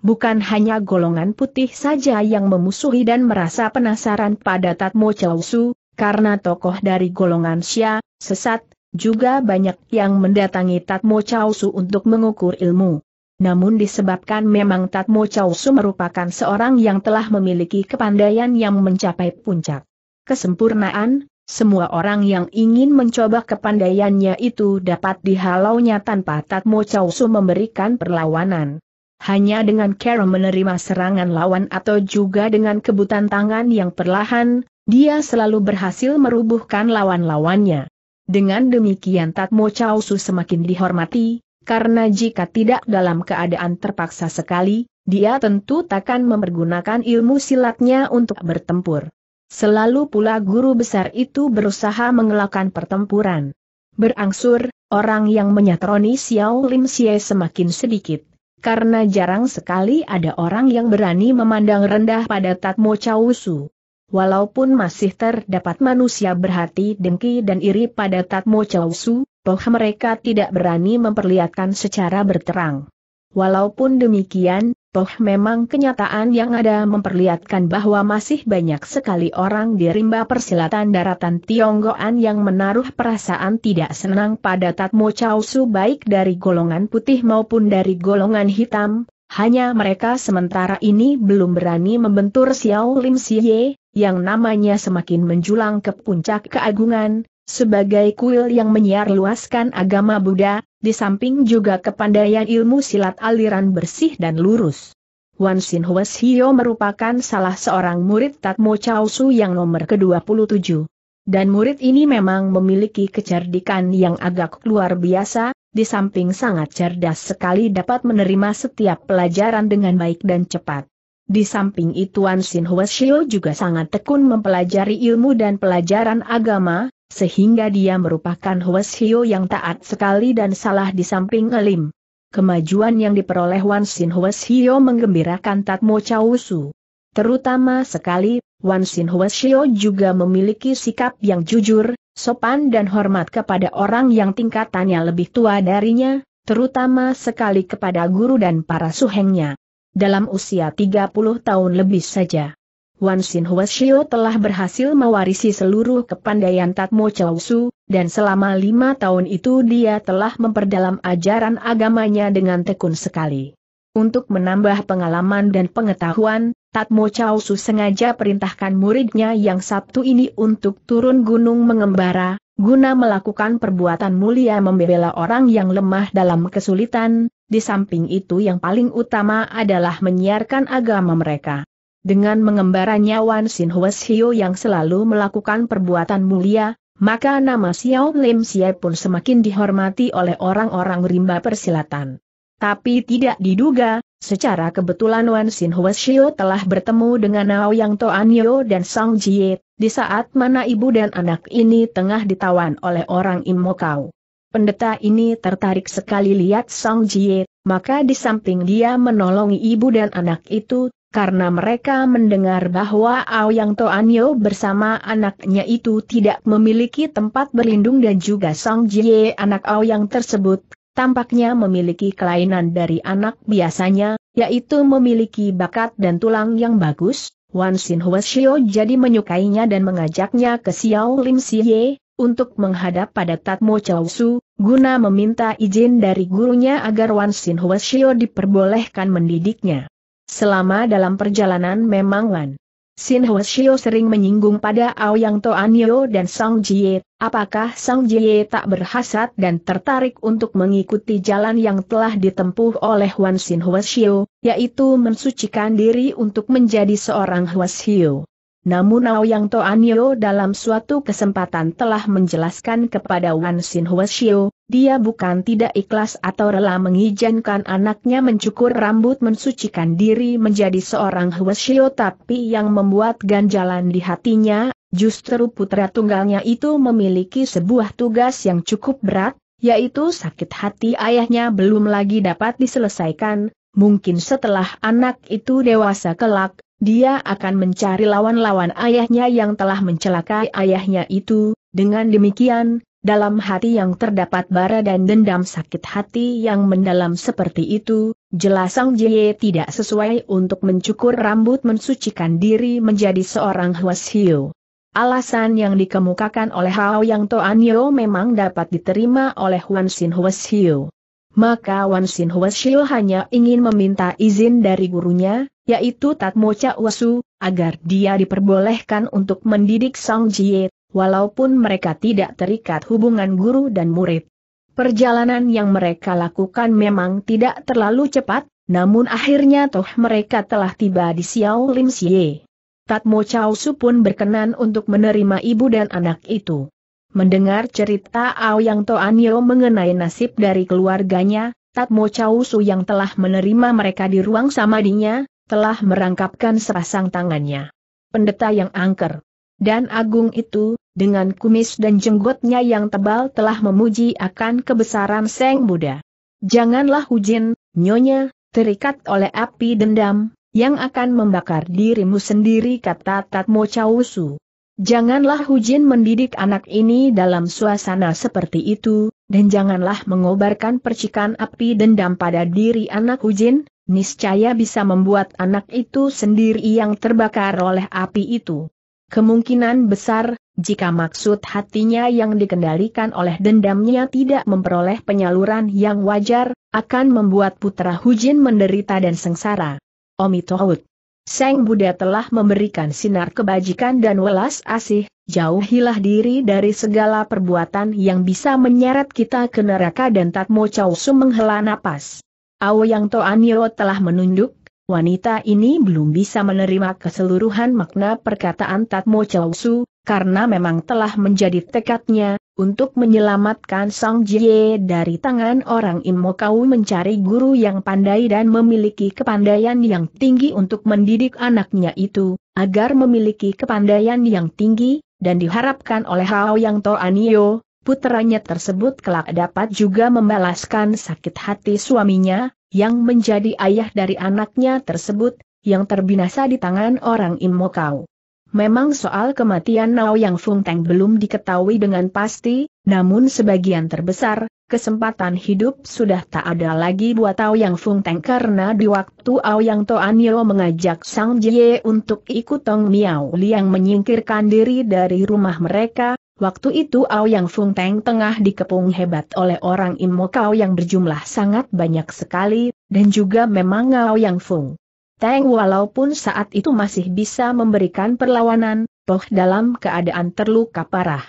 Bukan hanya golongan putih saja yang memusuhi dan merasa penasaran pada Tatmo Chausu, karena tokoh dari golongan Xia, sesat, juga banyak yang mendatangi Tatmo Chausu untuk mengukur ilmu. Namun disebabkan memang Tatmo Chausu merupakan seorang yang telah memiliki kepandaian yang mencapai puncak kesempurnaan, semua orang yang ingin mencoba kepandaiannya itu dapat dihalaunya tanpa Tatmo Chausu memberikan perlawanan hanya dengan cara menerima serangan lawan atau juga dengan kebutan tangan yang perlahan, dia selalu berhasil merubuhkan lawan-lawannya. Dengan demikian Tatmo Chao Su semakin dihormati, karena jika tidak dalam keadaan terpaksa sekali, dia tentu takkan mempergunakan ilmu silatnya untuk bertempur. Selalu pula guru besar itu berusaha mengelakkan pertempuran. Berangsur, orang yang menyatroni Xiao Lim Xie semakin sedikit karena jarang sekali ada orang yang berani memandang rendah pada Tatmo Chausu. Walaupun masih terdapat manusia berhati dengki dan iri pada Tatmo Chausu, toh mereka tidak berani memperlihatkan secara berterang. Walaupun demikian, Toh memang kenyataan yang ada memperlihatkan bahwa masih banyak sekali orang di rimba persilatan daratan Tionggoan yang menaruh perasaan tidak senang pada Tatmo Chow Su baik dari golongan putih maupun dari golongan hitam, hanya mereka sementara ini belum berani membentur Xiao Lim Siye, yang namanya semakin menjulang ke puncak keagungan, sebagai kuil yang menyiar luaskan agama Buddha, di samping juga kepandaian ilmu silat aliran bersih dan lurus. Wan Sin Hio merupakan salah seorang murid Tatmo Chao Su yang nomor ke-27. Dan murid ini memang memiliki kecerdikan yang agak luar biasa, di samping sangat cerdas sekali dapat menerima setiap pelajaran dengan baik dan cepat. Di samping itu Wan Sin Hio juga sangat tekun mempelajari ilmu dan pelajaran agama, sehingga dia merupakan Hio yang taat sekali dan salah di samping Elim. Kemajuan yang diperoleh Wan Sin Hio menggembirakan Tatmo Chausu. Terutama sekali, Wan Sin Hio juga memiliki sikap yang jujur, sopan dan hormat kepada orang yang tingkatannya lebih tua darinya, terutama sekali kepada guru dan para suhengnya. Dalam usia 30 tahun lebih saja Wan Xin Huashio telah berhasil mewarisi seluruh kepandaian Tatmo Su, dan selama lima tahun itu dia telah memperdalam ajaran agamanya dengan tekun sekali. Untuk menambah pengalaman dan pengetahuan, Tatmo Su sengaja perintahkan muridnya yang Sabtu ini untuk turun gunung mengembara, guna melakukan perbuatan mulia membela orang yang lemah dalam kesulitan, di samping itu yang paling utama adalah menyiarkan agama mereka. Dengan mengembaranya Wan Sin Huas Hio yang selalu melakukan perbuatan mulia, maka nama Xiao Lim Xie pun semakin dihormati oleh orang-orang rimba persilatan. Tapi tidak diduga, Secara kebetulan Wan Sin Hwa telah bertemu dengan Nao Yang Toanyo dan Song Jie, di saat mana ibu dan anak ini tengah ditawan oleh orang Imokau. Pendeta ini tertarik sekali lihat Song Jie, maka di samping dia menolongi ibu dan anak itu, karena mereka mendengar bahwa Aoyang Toanyo bersama anaknya itu tidak memiliki tempat berlindung dan juga Song Jie anak Aoyang tersebut, tampaknya memiliki kelainan dari anak biasanya, yaitu memiliki bakat dan tulang yang bagus, Wan Sin Shio jadi menyukainya dan mengajaknya ke Xiao Lim Xie, untuk menghadap pada Tatmo Chow Su, guna meminta izin dari gurunya agar Wan Sin Shio diperbolehkan mendidiknya. Selama dalam perjalanan memang Wan. Sin Hoshio sering menyinggung pada Aoyang Toanyo dan Sang Jie, apakah Sang Jie tak berhasrat dan tertarik untuk mengikuti jalan yang telah ditempuh oleh Wan Sin Hoshio, yaitu mensucikan diri untuk menjadi seorang Hoshio. Namun Aoyang Toanyo dalam suatu kesempatan telah menjelaskan kepada Wan Sin Hoshio, dia bukan tidak ikhlas atau rela mengizinkan anaknya mencukur rambut mensucikan diri menjadi seorang Hwasyo tapi yang membuat ganjalan di hatinya, justru putra tunggalnya itu memiliki sebuah tugas yang cukup berat, yaitu sakit hati ayahnya belum lagi dapat diselesaikan, mungkin setelah anak itu dewasa kelak, dia akan mencari lawan-lawan ayahnya yang telah mencelakai ayahnya itu, dengan demikian, dalam hati yang terdapat bara dan dendam sakit hati yang mendalam seperti itu, jelas Sang Jie tidak sesuai untuk mencukur rambut mensucikan diri menjadi seorang hiu. Alasan yang dikemukakan oleh Hao Yang Toanyo memang dapat diterima oleh Wan Xin Hiu. Maka Wan Xin Hiu hanya ingin meminta izin dari gurunya, yaitu Tatmo Cha Wasu, agar dia diperbolehkan untuk mendidik Sang Jie walaupun mereka tidak terikat hubungan guru dan murid. Perjalanan yang mereka lakukan memang tidak terlalu cepat, namun akhirnya toh mereka telah tiba di Xiao Lim Xie. Tatmo Chao Su pun berkenan untuk menerima ibu dan anak itu. Mendengar cerita Ao Yang Toanio mengenai nasib dari keluarganya, Tatmo Chao Su yang telah menerima mereka di ruang samadinya, telah merangkapkan serasang tangannya. Pendeta yang angker dan agung itu, dengan kumis dan jenggotnya yang tebal telah memuji akan kebesaran Seng Buddha. Janganlah Hujin, nyonya, terikat oleh api dendam, yang akan membakar dirimu sendiri kata Tatmo Chausu. Janganlah Hujin mendidik anak ini dalam suasana seperti itu, dan janganlah mengobarkan percikan api dendam pada diri anak Hujin, niscaya bisa membuat anak itu sendiri yang terbakar oleh api itu. Kemungkinan besar, jika maksud hatinya yang dikendalikan oleh dendamnya tidak memperoleh penyaluran yang wajar, akan membuat putra Hujin menderita dan sengsara. Omitohut. Seng Buddha telah memberikan sinar kebajikan dan welas asih, jauhilah diri dari segala perbuatan yang bisa menyeret kita ke neraka dan tak mau Su menghela napas. Aoyang Toanyo telah menunduk, wanita ini belum bisa menerima keseluruhan makna perkataan Tatmo Chowsu, karena memang telah menjadi tekadnya, untuk menyelamatkan Sang Jie dari tangan orang Imokau, mencari guru yang pandai dan memiliki kepandaian yang tinggi untuk mendidik anaknya itu, agar memiliki kepandaian yang tinggi, dan diharapkan oleh Hao Yang Toanio, puteranya tersebut kelak dapat juga membalaskan sakit hati suaminya, yang menjadi ayah dari anaknya tersebut, yang terbinasa di tangan orang Imokau. Memang soal kematian Nao Yang Fung Teng belum diketahui dengan pasti, namun sebagian terbesar, kesempatan hidup sudah tak ada lagi buat Ao Yang Fung Teng karena di waktu Ao Yang To Anio mengajak Sang Jie untuk ikut Tong Miao Liang menyingkirkan diri dari rumah mereka, waktu itu Ao Yang Fung Teng tengah dikepung hebat oleh orang Imokau yang berjumlah sangat banyak sekali, dan juga memang Ao Yang Fung. Teng walaupun saat itu masih bisa memberikan perlawanan, toh dalam keadaan terluka parah.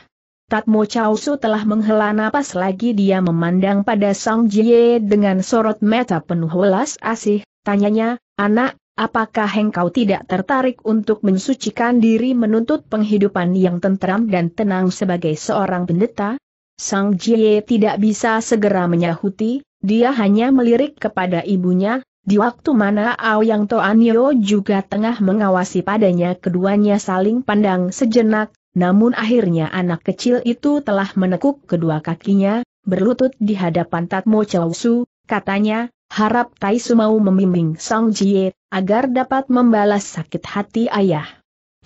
Tatmo Chausu telah menghela napas lagi dia memandang pada Song Jie dengan sorot mata penuh welas asih, tanyanya, anak, apakah engkau tidak tertarik untuk mensucikan diri menuntut penghidupan yang tentram dan tenang sebagai seorang pendeta? Sang Jie tidak bisa segera menyahuti, dia hanya melirik kepada ibunya, di waktu mana Aoyang Toanio juga tengah mengawasi padanya keduanya saling pandang sejenak, namun akhirnya anak kecil itu telah menekuk kedua kakinya, berlutut di hadapan Tatmo Su. katanya, harap Taisu mau membimbing Song Jie, agar dapat membalas sakit hati ayah.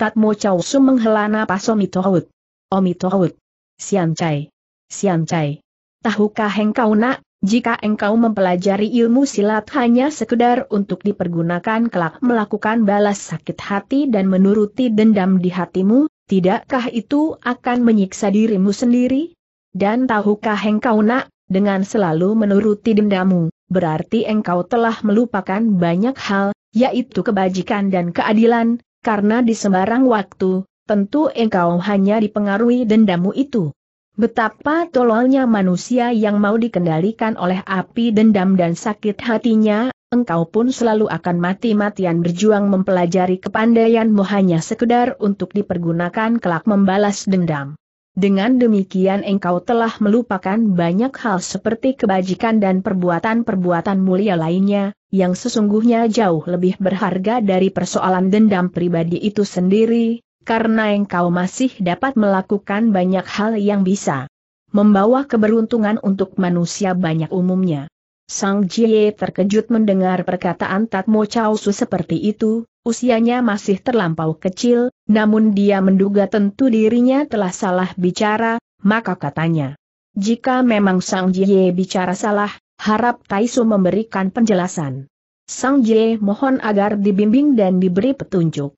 Tatmo Su menghela napas Omi Omitohut. Omitohut. Sian Chai. Sian Chai. Tahukah engkau nak, jika engkau mempelajari ilmu silat hanya sekedar untuk dipergunakan kelak melakukan balas sakit hati dan menuruti dendam di hatimu, tidakkah itu akan menyiksa dirimu sendiri? Dan tahukah engkau nak, dengan selalu menuruti dendammu, berarti engkau telah melupakan banyak hal, yaitu kebajikan dan keadilan, karena di sembarang waktu, tentu engkau hanya dipengaruhi dendammu itu. Betapa tololnya manusia yang mau dikendalikan oleh api dendam dan sakit hatinya, engkau pun selalu akan mati-matian berjuang mempelajari kepandaianmu hanya sekedar untuk dipergunakan kelak membalas dendam. Dengan demikian engkau telah melupakan banyak hal seperti kebajikan dan perbuatan-perbuatan mulia lainnya, yang sesungguhnya jauh lebih berharga dari persoalan dendam pribadi itu sendiri, karena engkau masih dapat melakukan banyak hal yang bisa membawa keberuntungan untuk manusia banyak umumnya. Sang Jie terkejut mendengar perkataan Tatmo Chao seperti itu, usianya masih terlampau kecil, namun dia menduga tentu dirinya telah salah bicara, maka katanya. Jika memang Sang Jie bicara salah, harap Taisu memberikan penjelasan. Sang Jie mohon agar dibimbing dan diberi petunjuk.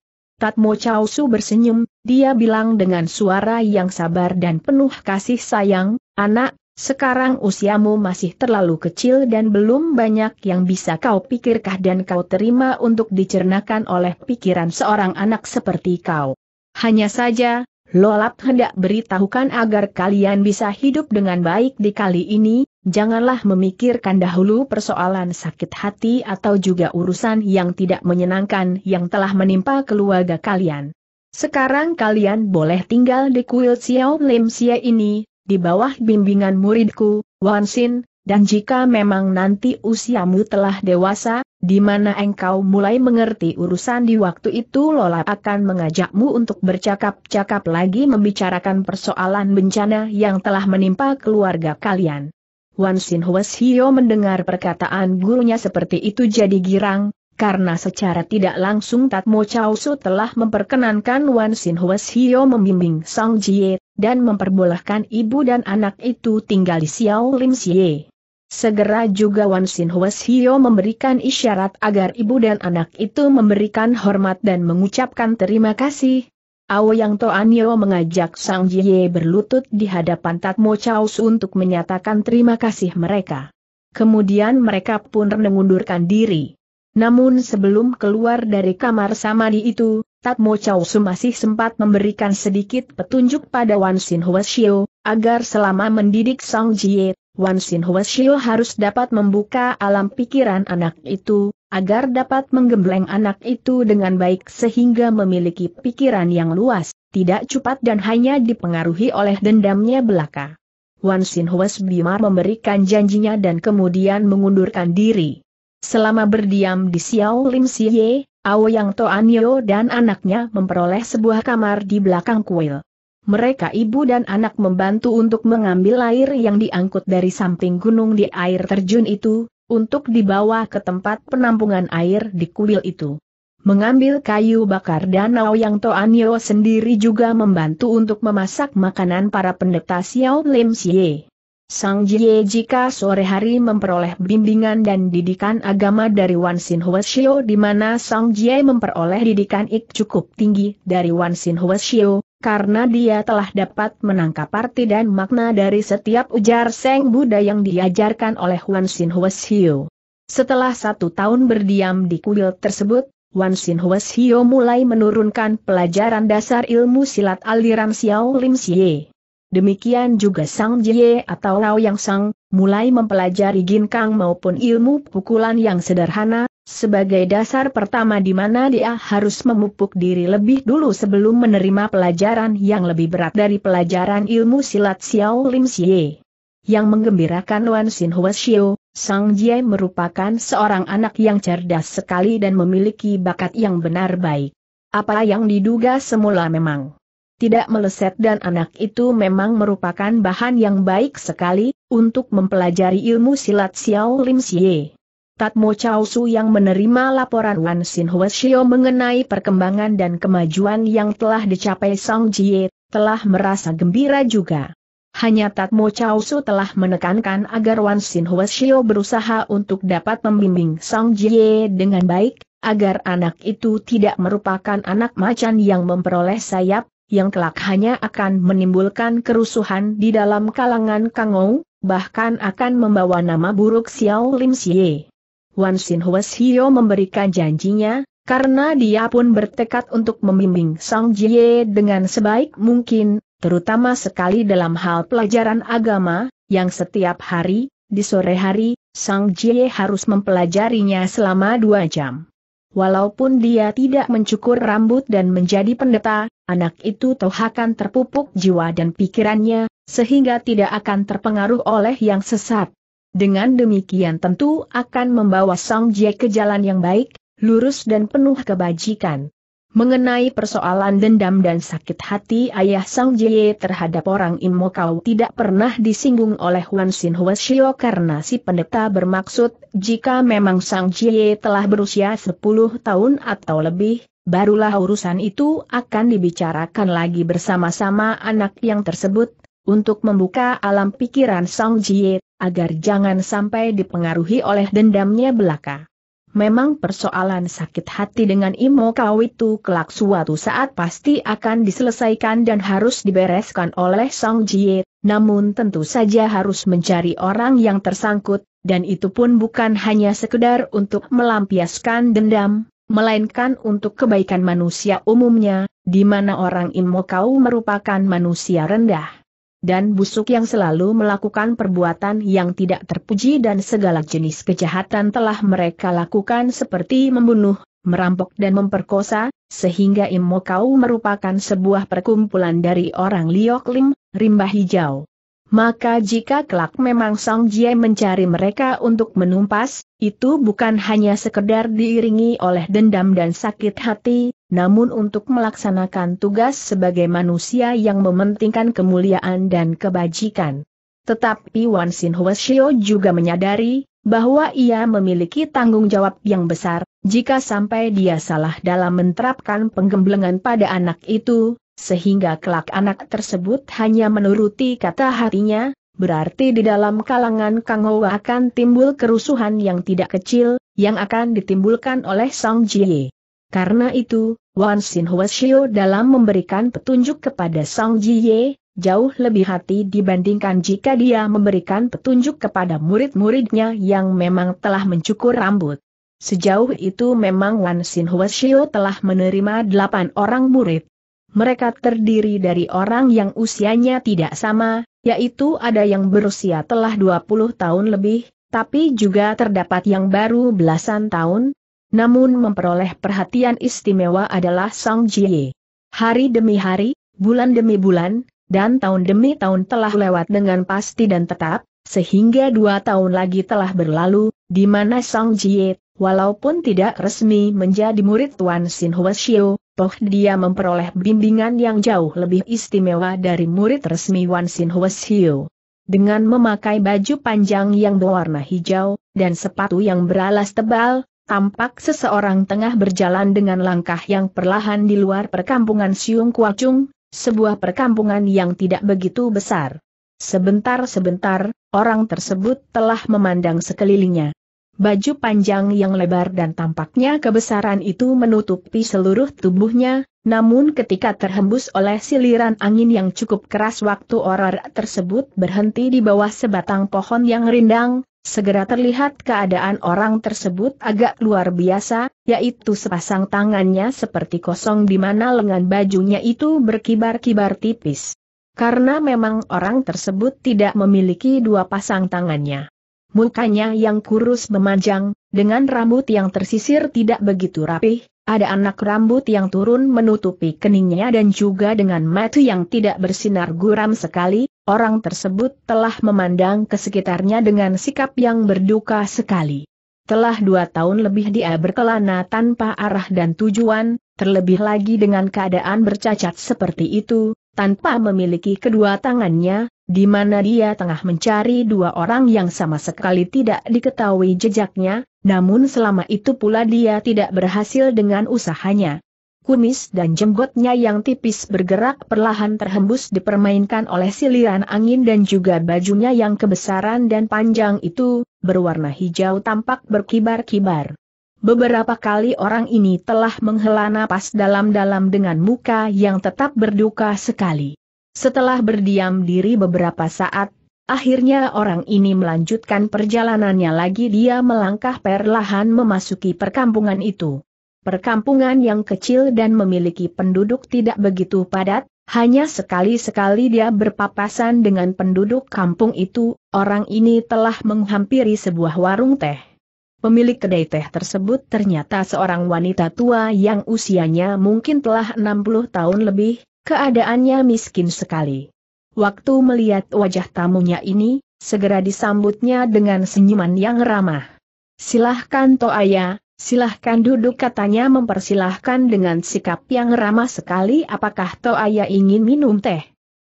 Tatmo Chow Su bersenyum, dia bilang dengan suara yang sabar dan penuh kasih sayang, anak, sekarang usiamu masih terlalu kecil dan belum banyak yang bisa kau pikirkah dan kau terima untuk dicernakan oleh pikiran seorang anak seperti kau. Hanya saja, Lolap hendak beritahukan agar kalian bisa hidup dengan baik di kali ini, Janganlah memikirkan dahulu persoalan sakit hati atau juga urusan yang tidak menyenangkan yang telah menimpa keluarga kalian. Sekarang kalian boleh tinggal di kuil Xiao Lim Xie ini, di bawah bimbingan muridku, Wan Xin, dan jika memang nanti usiamu telah dewasa, di mana engkau mulai mengerti urusan di waktu itu Lola akan mengajakmu untuk bercakap-cakap lagi membicarakan persoalan bencana yang telah menimpa keluarga kalian. Wan Sin Hwes Hio mendengar perkataan gurunya seperti itu jadi girang, karena secara tidak langsung Tatmo Chao Su telah memperkenankan Wan Sin Hwes Hio membimbing Sang Jie, dan memperbolehkan ibu dan anak itu tinggal di Xiao Lim Xie. Segera juga Wan Sin Hwes Hio memberikan isyarat agar ibu dan anak itu memberikan hormat dan mengucapkan terima kasih, yang Toanio mengajak Sang Jie berlutut di hadapan Tatmo Chaus untuk menyatakan terima kasih mereka. Kemudian mereka pun mengundurkan diri. Namun sebelum keluar dari kamar Samadi itu, Tatmo Chaus masih sempat memberikan sedikit petunjuk pada Wan Sin Huashio, agar selama mendidik Sang Jie, Wan Sin Huashio harus dapat membuka alam pikiran anak itu, agar dapat menggembleng anak itu dengan baik sehingga memiliki pikiran yang luas, tidak cepat dan hanya dipengaruhi oleh dendamnya belaka. Wan Sin Huas Bimar memberikan janjinya dan kemudian mengundurkan diri. Selama berdiam di Xiao Lim Siye, Aoyang Toanyo dan anaknya memperoleh sebuah kamar di belakang kuil. Mereka ibu dan anak membantu untuk mengambil air yang diangkut dari samping gunung di air terjun itu, untuk dibawa ke tempat penampungan air di kuil itu. Mengambil kayu bakar danau yang Toanio sendiri juga membantu untuk memasak makanan para pendeta Xiao Lim Xie. Sang Jie jika sore hari memperoleh bimbingan dan didikan agama dari Wan Xin Hua Shio di mana Sang Jie memperoleh didikan ik cukup tinggi dari Wan Xin Hua Shio, karena dia telah dapat menangkap arti dan makna dari setiap ujar Seng Buddha yang diajarkan oleh Wan Sin Hweshio. Setelah satu tahun berdiam di kuil tersebut, Wan Sin Hweshio mulai menurunkan pelajaran dasar ilmu silat aliran Xiao Lim Xie. Demikian juga Sang Jie atau Lao Yang Sang, mulai mempelajari ginkang maupun ilmu pukulan yang sederhana, sebagai dasar pertama di mana dia harus memupuk diri lebih dulu sebelum menerima pelajaran yang lebih berat dari pelajaran ilmu silat Xiao Lim Xie. Yang menggembirakan Wan Xin Hua Xiu, Sang Jie merupakan seorang anak yang cerdas sekali dan memiliki bakat yang benar baik. Apa yang diduga semula memang tidak meleset dan anak itu memang merupakan bahan yang baik sekali, untuk mempelajari ilmu silat Xiao Lim Xie. Tatmo Chao Su yang menerima laporan Wan Sin Shio mengenai perkembangan dan kemajuan yang telah dicapai Song Jie, telah merasa gembira juga. Hanya Tatmo Chao Su telah menekankan agar Wan Sin Shio berusaha untuk dapat membimbing Song Jie dengan baik, agar anak itu tidak merupakan anak macan yang memperoleh sayap, yang kelak hanya akan menimbulkan kerusuhan di dalam kalangan Kangou, bahkan akan membawa nama buruk Xiao Lim Xie. Wan Xin Hues Hio memberikan janjinya, karena dia pun bertekad untuk membimbing Sang Jie dengan sebaik mungkin, terutama sekali dalam hal pelajaran agama, yang setiap hari, di sore hari, Sang Jie harus mempelajarinya selama dua jam. Walaupun dia tidak mencukur rambut dan menjadi pendeta, anak itu toh akan terpupuk jiwa dan pikirannya, sehingga tidak akan terpengaruh oleh yang sesat. Dengan demikian tentu akan membawa Sang Jie ke jalan yang baik, lurus dan penuh kebajikan. Mengenai persoalan dendam dan sakit hati ayah Sang Jie terhadap orang Imokau tidak pernah disinggung oleh Wan Sin Hua Shio karena si pendeta bermaksud jika memang Sang Jie telah berusia 10 tahun atau lebih, barulah urusan itu akan dibicarakan lagi bersama-sama anak yang tersebut, untuk membuka alam pikiran Sang Jie agar jangan sampai dipengaruhi oleh dendamnya belaka. Memang persoalan sakit hati dengan Imo Kau itu kelak suatu saat pasti akan diselesaikan dan harus dibereskan oleh Song Jie, namun tentu saja harus mencari orang yang tersangkut, dan itu pun bukan hanya sekedar untuk melampiaskan dendam, melainkan untuk kebaikan manusia umumnya, di mana orang Imo Kau merupakan manusia rendah dan busuk yang selalu melakukan perbuatan yang tidak terpuji dan segala jenis kejahatan telah mereka lakukan seperti membunuh, merampok dan memperkosa, sehingga imokau merupakan sebuah perkumpulan dari orang Liok Lim, Rimba Hijau. Maka jika kelak memang Song Jie mencari mereka untuk menumpas, itu bukan hanya sekedar diiringi oleh dendam dan sakit hati, namun untuk melaksanakan tugas sebagai manusia yang mementingkan kemuliaan dan kebajikan. Tetapi Wan Sin Shio juga menyadari, bahwa ia memiliki tanggung jawab yang besar, jika sampai dia salah dalam menerapkan penggemblengan pada anak itu, sehingga kelak anak tersebut hanya menuruti kata hatinya, berarti di dalam kalangan Kangowa akan timbul kerusuhan yang tidak kecil, yang akan ditimbulkan oleh Song Jie. Karena itu, Wan Xin Huashio dalam memberikan petunjuk kepada Sang Ye, jauh lebih hati dibandingkan jika dia memberikan petunjuk kepada murid-muridnya yang memang telah mencukur rambut. Sejauh itu memang Wan Xin Huashio telah menerima delapan orang murid. Mereka terdiri dari orang yang usianya tidak sama, yaitu ada yang berusia telah 20 tahun lebih, tapi juga terdapat yang baru belasan tahun, namun memperoleh perhatian istimewa adalah Sang Jie. Hari demi hari, bulan demi bulan, dan tahun demi tahun telah lewat dengan pasti dan tetap, sehingga dua tahun lagi telah berlalu, di mana Sang Jie, walaupun tidak resmi menjadi murid Tuan Sin Huashio, toh dia memperoleh bimbingan yang jauh lebih istimewa dari murid resmi Wan Sin Huashio. Dengan memakai baju panjang yang berwarna hijau, dan sepatu yang beralas tebal, tampak seseorang tengah berjalan dengan langkah yang perlahan di luar perkampungan Siung Kuacung, sebuah perkampungan yang tidak begitu besar. Sebentar-sebentar, orang tersebut telah memandang sekelilingnya. Baju panjang yang lebar dan tampaknya kebesaran itu menutupi seluruh tubuhnya, namun ketika terhembus oleh siliran angin yang cukup keras waktu orar tersebut berhenti di bawah sebatang pohon yang rindang, Segera terlihat keadaan orang tersebut agak luar biasa, yaitu sepasang tangannya seperti kosong di mana lengan bajunya itu berkibar-kibar tipis. Karena memang orang tersebut tidak memiliki dua pasang tangannya. Mukanya yang kurus memanjang, dengan rambut yang tersisir tidak begitu rapih, ada anak rambut yang turun menutupi keningnya dan juga dengan mata yang tidak bersinar guram sekali, Orang tersebut telah memandang ke sekitarnya dengan sikap yang berduka sekali. Telah dua tahun lebih dia berkelana tanpa arah dan tujuan, terlebih lagi dengan keadaan bercacat seperti itu, tanpa memiliki kedua tangannya, di mana dia tengah mencari dua orang yang sama sekali tidak diketahui jejaknya, namun selama itu pula dia tidak berhasil dengan usahanya kumis dan jenggotnya yang tipis bergerak perlahan terhembus dipermainkan oleh siliran angin dan juga bajunya yang kebesaran dan panjang itu, berwarna hijau tampak berkibar-kibar. Beberapa kali orang ini telah menghela napas dalam-dalam dengan muka yang tetap berduka sekali. Setelah berdiam diri beberapa saat, akhirnya orang ini melanjutkan perjalanannya lagi dia melangkah perlahan memasuki perkampungan itu. Perkampungan yang kecil dan memiliki penduduk tidak begitu padat, hanya sekali-sekali dia berpapasan dengan penduduk kampung itu, orang ini telah menghampiri sebuah warung teh. Pemilik kedai teh tersebut ternyata seorang wanita tua yang usianya mungkin telah 60 tahun lebih, keadaannya miskin sekali. Waktu melihat wajah tamunya ini, segera disambutnya dengan senyuman yang ramah. Silahkan Toaya, Silahkan duduk katanya mempersilahkan dengan sikap yang ramah sekali apakah Toaya ingin minum teh.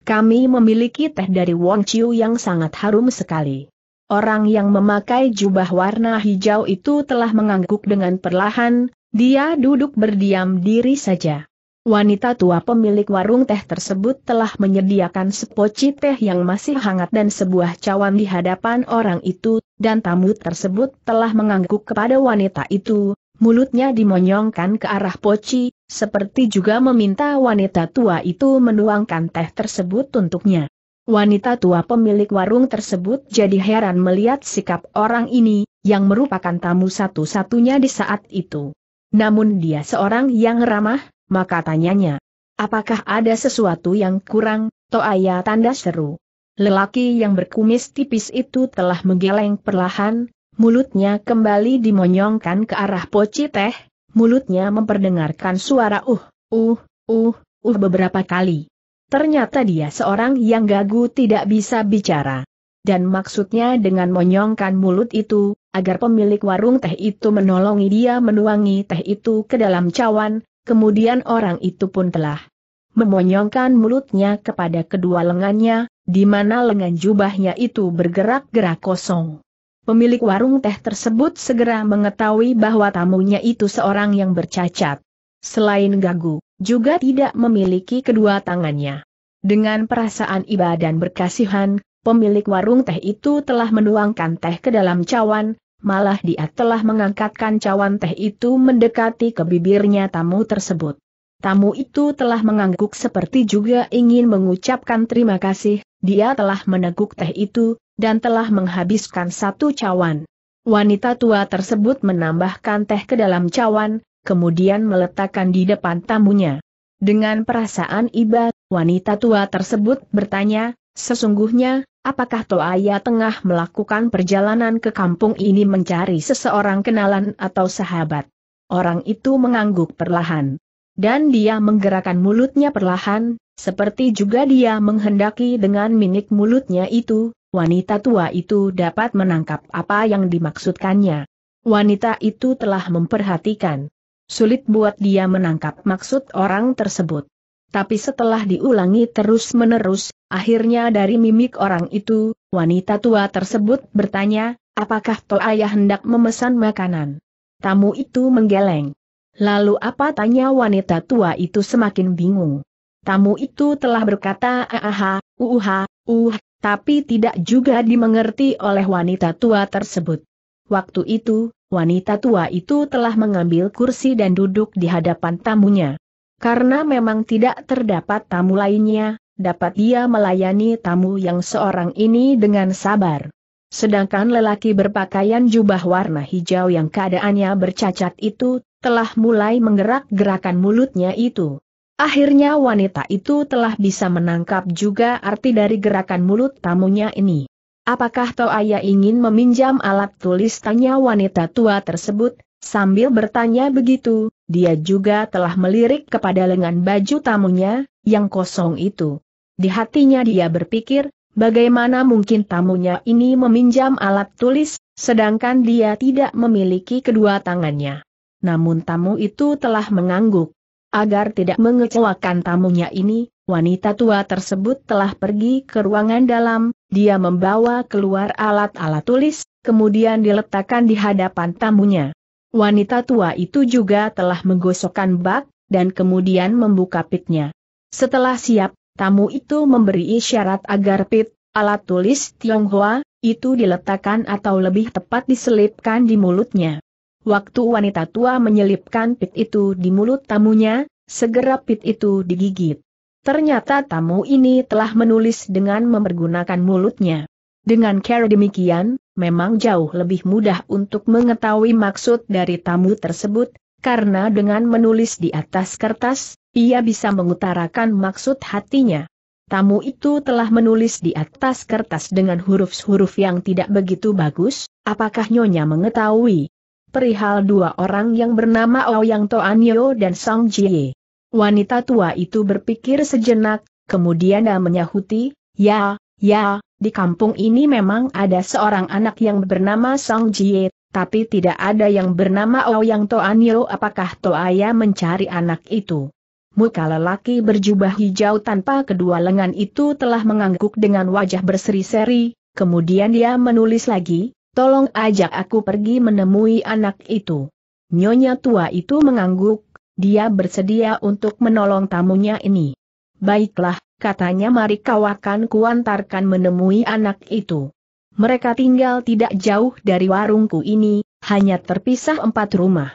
Kami memiliki teh dari Wong Chiu yang sangat harum sekali. Orang yang memakai jubah warna hijau itu telah mengangguk dengan perlahan, dia duduk berdiam diri saja. Wanita tua pemilik warung teh tersebut telah menyediakan sepoci teh yang masih hangat dan sebuah cawan di hadapan orang itu, dan tamu tersebut telah mengangguk kepada wanita itu, mulutnya dimonyongkan ke arah poci, seperti juga meminta wanita tua itu menuangkan teh tersebut untuknya. Wanita tua pemilik warung tersebut jadi heran melihat sikap orang ini, yang merupakan tamu satu-satunya di saat itu. Namun dia seorang yang ramah, maka tanyanya. Apakah ada sesuatu yang kurang, Toaya tanda seru. Lelaki yang berkumis tipis itu telah menggeleng perlahan, mulutnya kembali dimonyongkan ke arah poci teh, mulutnya memperdengarkan suara uh, uh, uh, uh beberapa kali. Ternyata dia seorang yang gagu tidak bisa bicara. Dan maksudnya dengan monyongkan mulut itu, agar pemilik warung teh itu menolongi dia menuangi teh itu ke dalam cawan, Kemudian orang itu pun telah memonyongkan mulutnya kepada kedua lengannya, di mana lengan jubahnya itu bergerak-gerak kosong. Pemilik warung teh tersebut segera mengetahui bahwa tamunya itu seorang yang bercacat. Selain gagu, juga tidak memiliki kedua tangannya. Dengan perasaan iba dan berkasihan, pemilik warung teh itu telah menuangkan teh ke dalam cawan, Malah dia telah mengangkatkan cawan teh itu mendekati ke bibirnya tamu tersebut. Tamu itu telah mengangguk seperti juga ingin mengucapkan terima kasih, dia telah meneguk teh itu, dan telah menghabiskan satu cawan. Wanita tua tersebut menambahkan teh ke dalam cawan, kemudian meletakkan di depan tamunya. Dengan perasaan iba, wanita tua tersebut bertanya, sesungguhnya, apakah Toaya tengah melakukan perjalanan ke kampung ini mencari seseorang kenalan atau sahabat. Orang itu mengangguk perlahan. Dan dia menggerakkan mulutnya perlahan, seperti juga dia menghendaki dengan minik mulutnya itu, wanita tua itu dapat menangkap apa yang dimaksudkannya. Wanita itu telah memperhatikan. Sulit buat dia menangkap maksud orang tersebut. Tapi setelah diulangi terus-menerus, Akhirnya dari mimik orang itu, wanita tua tersebut bertanya, apakah ayah hendak memesan makanan? Tamu itu menggeleng. Lalu apa tanya wanita tua itu semakin bingung. Tamu itu telah berkata aha, uha, uh, tapi tidak juga dimengerti oleh wanita tua tersebut. Waktu itu, wanita tua itu telah mengambil kursi dan duduk di hadapan tamunya. Karena memang tidak terdapat tamu lainnya, dapat dia melayani tamu yang seorang ini dengan sabar. Sedangkan lelaki berpakaian jubah warna hijau yang keadaannya bercacat itu, telah mulai menggerak-gerakan mulutnya itu. Akhirnya wanita itu telah bisa menangkap juga arti dari gerakan mulut tamunya ini. Apakah Toaya ingin meminjam alat tulis tanya wanita tua tersebut, sambil bertanya begitu, dia juga telah melirik kepada lengan baju tamunya, yang kosong itu. Di hatinya dia berpikir, bagaimana mungkin tamunya ini meminjam alat tulis, sedangkan dia tidak memiliki kedua tangannya. Namun tamu itu telah mengangguk. Agar tidak mengecewakan tamunya ini, wanita tua tersebut telah pergi ke ruangan dalam, dia membawa keluar alat-alat tulis, kemudian diletakkan di hadapan tamunya. Wanita tua itu juga telah menggosokkan bak, dan kemudian membuka pitnya. Setelah siap, Tamu itu memberi isyarat agar pit, alat tulis Tionghoa, itu diletakkan atau lebih tepat diselipkan di mulutnya. Waktu wanita tua menyelipkan pit itu di mulut tamunya, segera pit itu digigit. Ternyata tamu ini telah menulis dengan mempergunakan mulutnya. Dengan cara demikian, memang jauh lebih mudah untuk mengetahui maksud dari tamu tersebut, karena dengan menulis di atas kertas, ia bisa mengutarakan maksud hatinya. Tamu itu telah menulis di atas kertas dengan huruf-huruf yang tidak begitu bagus, apakah Nyonya mengetahui? Perihal dua orang yang bernama Ouyang Toanyo dan Song Jie. Wanita tua itu berpikir sejenak, kemudian dia menyahuti, ya, ya, di kampung ini memang ada seorang anak yang bernama Song Jie, tapi tidak ada yang bernama Ouyang oh Toanyo apakah Toaya mencari anak itu. Muka lelaki berjubah hijau tanpa kedua lengan itu telah mengangguk dengan wajah berseri-seri, kemudian dia menulis lagi, tolong ajak aku pergi menemui anak itu. Nyonya tua itu mengangguk, dia bersedia untuk menolong tamunya ini. Baiklah, katanya mari kau akan kuantarkan menemui anak itu. Mereka tinggal tidak jauh dari warungku ini, hanya terpisah empat rumah.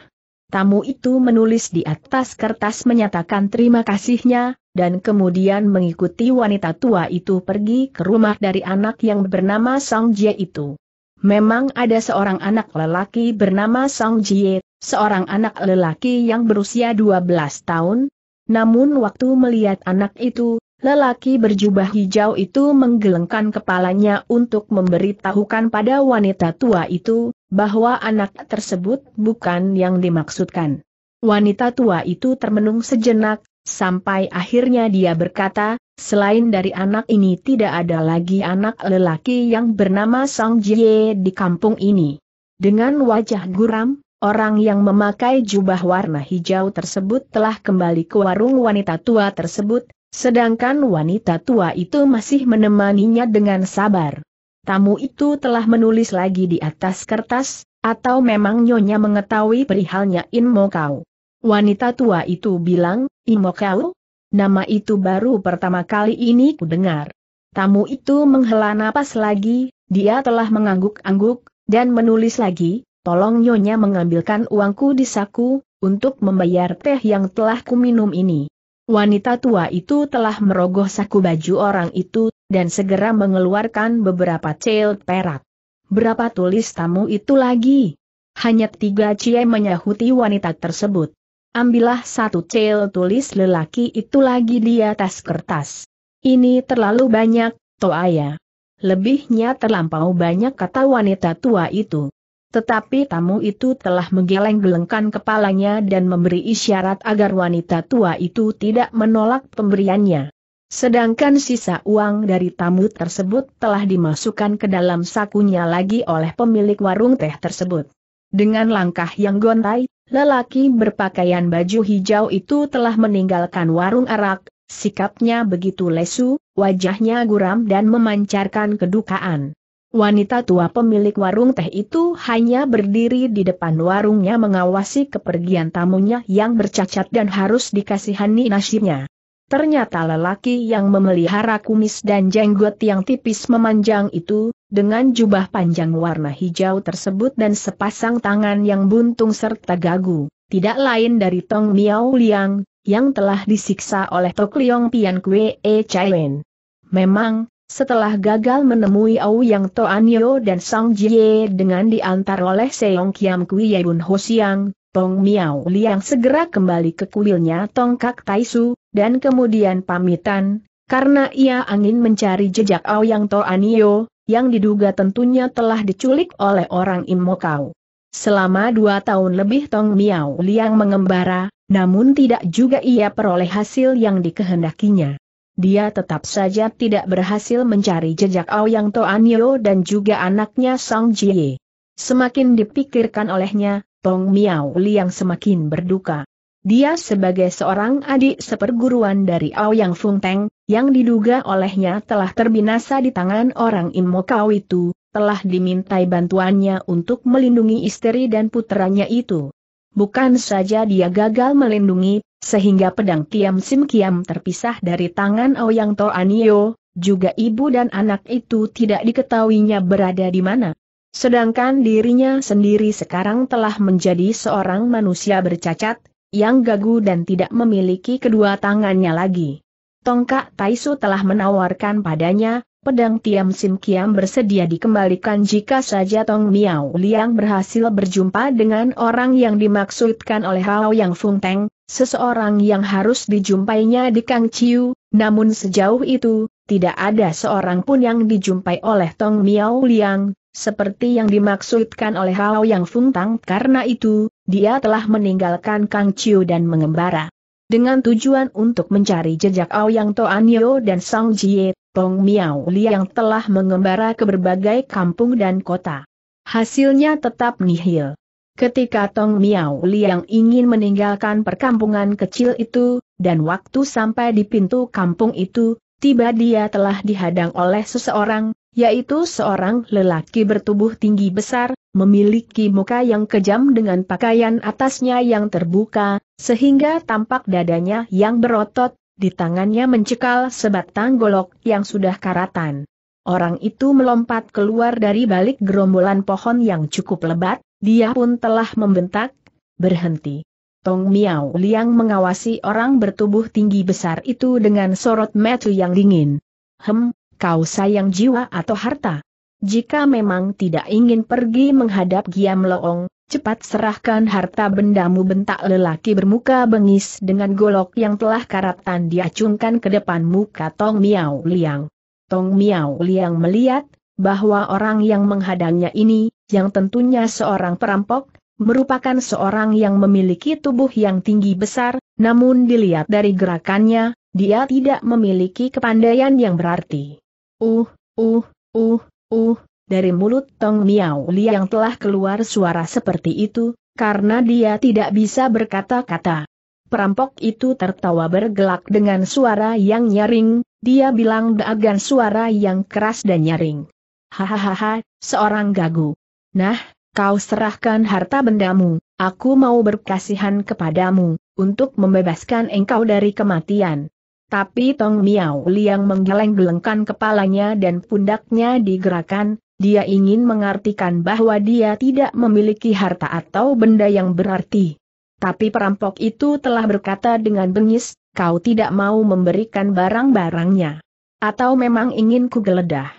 Tamu itu menulis di atas kertas menyatakan terima kasihnya, dan kemudian mengikuti wanita tua itu pergi ke rumah dari anak yang bernama Song Jie itu. Memang ada seorang anak lelaki bernama Song Jie, seorang anak lelaki yang berusia 12 tahun. Namun waktu melihat anak itu, Lelaki berjubah hijau itu menggelengkan kepalanya untuk memberitahukan pada wanita tua itu, bahwa anak tersebut bukan yang dimaksudkan. Wanita tua itu termenung sejenak, sampai akhirnya dia berkata, selain dari anak ini tidak ada lagi anak lelaki yang bernama Sang Jie di kampung ini. Dengan wajah guram, orang yang memakai jubah warna hijau tersebut telah kembali ke warung wanita tua tersebut, Sedangkan wanita tua itu masih menemaninya dengan sabar. Tamu itu telah menulis lagi di atas kertas, atau memang nyonya mengetahui perihalnya Mo Kau. Wanita tua itu bilang, Mo Kau? Nama itu baru pertama kali ini ku dengar. Tamu itu menghela napas lagi, dia telah mengangguk-angguk, dan menulis lagi, tolong nyonya mengambilkan uangku di saku, untuk membayar teh yang telah ku minum ini. Wanita tua itu telah merogoh saku baju orang itu, dan segera mengeluarkan beberapa cel perak. Berapa tulis tamu itu lagi? Hanya tiga cie menyahuti wanita tersebut. Ambillah satu cel tulis lelaki itu lagi di atas kertas. Ini terlalu banyak, Toaya. Lebihnya terlampau banyak kata wanita tua itu. Tetapi tamu itu telah menggeleng-gelengkan kepalanya dan memberi isyarat agar wanita tua itu tidak menolak pemberiannya. Sedangkan sisa uang dari tamu tersebut telah dimasukkan ke dalam sakunya lagi oleh pemilik warung teh tersebut. Dengan langkah yang gontai, lelaki berpakaian baju hijau itu telah meninggalkan warung arak, sikapnya begitu lesu, wajahnya guram dan memancarkan kedukaan. Wanita tua pemilik warung teh itu hanya berdiri di depan warungnya mengawasi kepergian tamunya yang bercacat dan harus dikasihani nasibnya. Ternyata lelaki yang memelihara kumis dan jenggot yang tipis memanjang itu, dengan jubah panjang warna hijau tersebut dan sepasang tangan yang buntung serta gagu, tidak lain dari Tong Miao Liang, yang telah disiksa oleh Tok Liong Pian Kwe E Chai Wen. Memang, setelah gagal menemui Au Yang Toanyo dan Sang Jie dengan diantar oleh Seong Kiam Kui Yebun Siang, Tong Miao Liang segera kembali ke kuilnya Tongkak Taisu, dan kemudian pamitan, karena ia angin mencari jejak Au Yang Toanyo, yang diduga tentunya telah diculik oleh orang Imokau. Selama dua tahun lebih Tong Miao Liang mengembara, namun tidak juga ia peroleh hasil yang dikehendakinya. Dia tetap saja tidak berhasil mencari jejak Aoyang Toanyo dan juga anaknya Sang Jie. Semakin dipikirkan olehnya, Tong Miao Liang semakin berduka. Dia sebagai seorang adik seperguruan dari Aoyang Teng, yang diduga olehnya telah terbinasa di tangan orang Imokau itu, telah dimintai bantuannya untuk melindungi istri dan putranya itu. Bukan saja dia gagal melindungi, sehingga pedang Kiam Sim Kiam terpisah dari tangan Ouyang Anio, juga ibu dan anak itu tidak diketahuinya berada di mana. Sedangkan dirinya sendiri sekarang telah menjadi seorang manusia bercacat, yang gagu dan tidak memiliki kedua tangannya lagi. Tongkak Taisu telah menawarkan padanya, pedang Tiam Sim Kiam bersedia dikembalikan jika saja Tong Miao Liang berhasil berjumpa dengan orang yang dimaksudkan oleh Hao Yang Fung Teng, seseorang yang harus dijumpainya di Kang Chiu, namun sejauh itu, tidak ada seorang pun yang dijumpai oleh Tong Miao Liang, seperti yang dimaksudkan oleh Hao Yang Fung Tang karena itu, dia telah meninggalkan Kang Chiu dan mengembara. Dengan tujuan untuk mencari jejak Ao Yang Toanyo dan Sang Jie, Tong Miao Li yang telah mengembara ke berbagai kampung dan kota. Hasilnya tetap nihil. Ketika Tong Miao Li yang ingin meninggalkan perkampungan kecil itu, dan waktu sampai di pintu kampung itu, tiba dia telah dihadang oleh seseorang, yaitu seorang lelaki bertubuh tinggi besar, memiliki muka yang kejam dengan pakaian atasnya yang terbuka, sehingga tampak dadanya yang berotot, di tangannya mencekal sebatang golok yang sudah karatan. Orang itu melompat keluar dari balik gerombolan pohon yang cukup lebat, dia pun telah membentak, berhenti. Tong Miao Liang mengawasi orang bertubuh tinggi besar itu dengan sorot metu yang dingin. Hem, kau sayang jiwa atau harta? Jika memang tidak ingin pergi menghadap Giam Loong, cepat serahkan harta bendamu bentak lelaki bermuka bengis dengan golok yang telah karatan diacungkan ke depan muka Tong Miao Liang. Tong Miao Liang melihat, bahwa orang yang menghadangnya ini, yang tentunya seorang perampok, merupakan seorang yang memiliki tubuh yang tinggi besar, namun dilihat dari gerakannya, dia tidak memiliki kepandaian yang berarti. Uh, uh, uh, uh, dari mulut Tong Miao Liang telah keluar suara seperti itu, karena dia tidak bisa berkata-kata. Perampok itu tertawa bergelak dengan suara yang nyaring, dia bilang dengan suara yang keras dan nyaring. Hahaha, seorang gagu. Nah, kau serahkan harta bendamu, aku mau berkasihan kepadamu, untuk membebaskan engkau dari kematian. Tapi Tong Miao Liang menggeleng-gelengkan kepalanya dan pundaknya digerakkan, dia ingin mengartikan bahwa dia tidak memiliki harta atau benda yang berarti. Tapi perampok itu telah berkata dengan bengis, kau tidak mau memberikan barang-barangnya. Atau memang ingin kugeledah.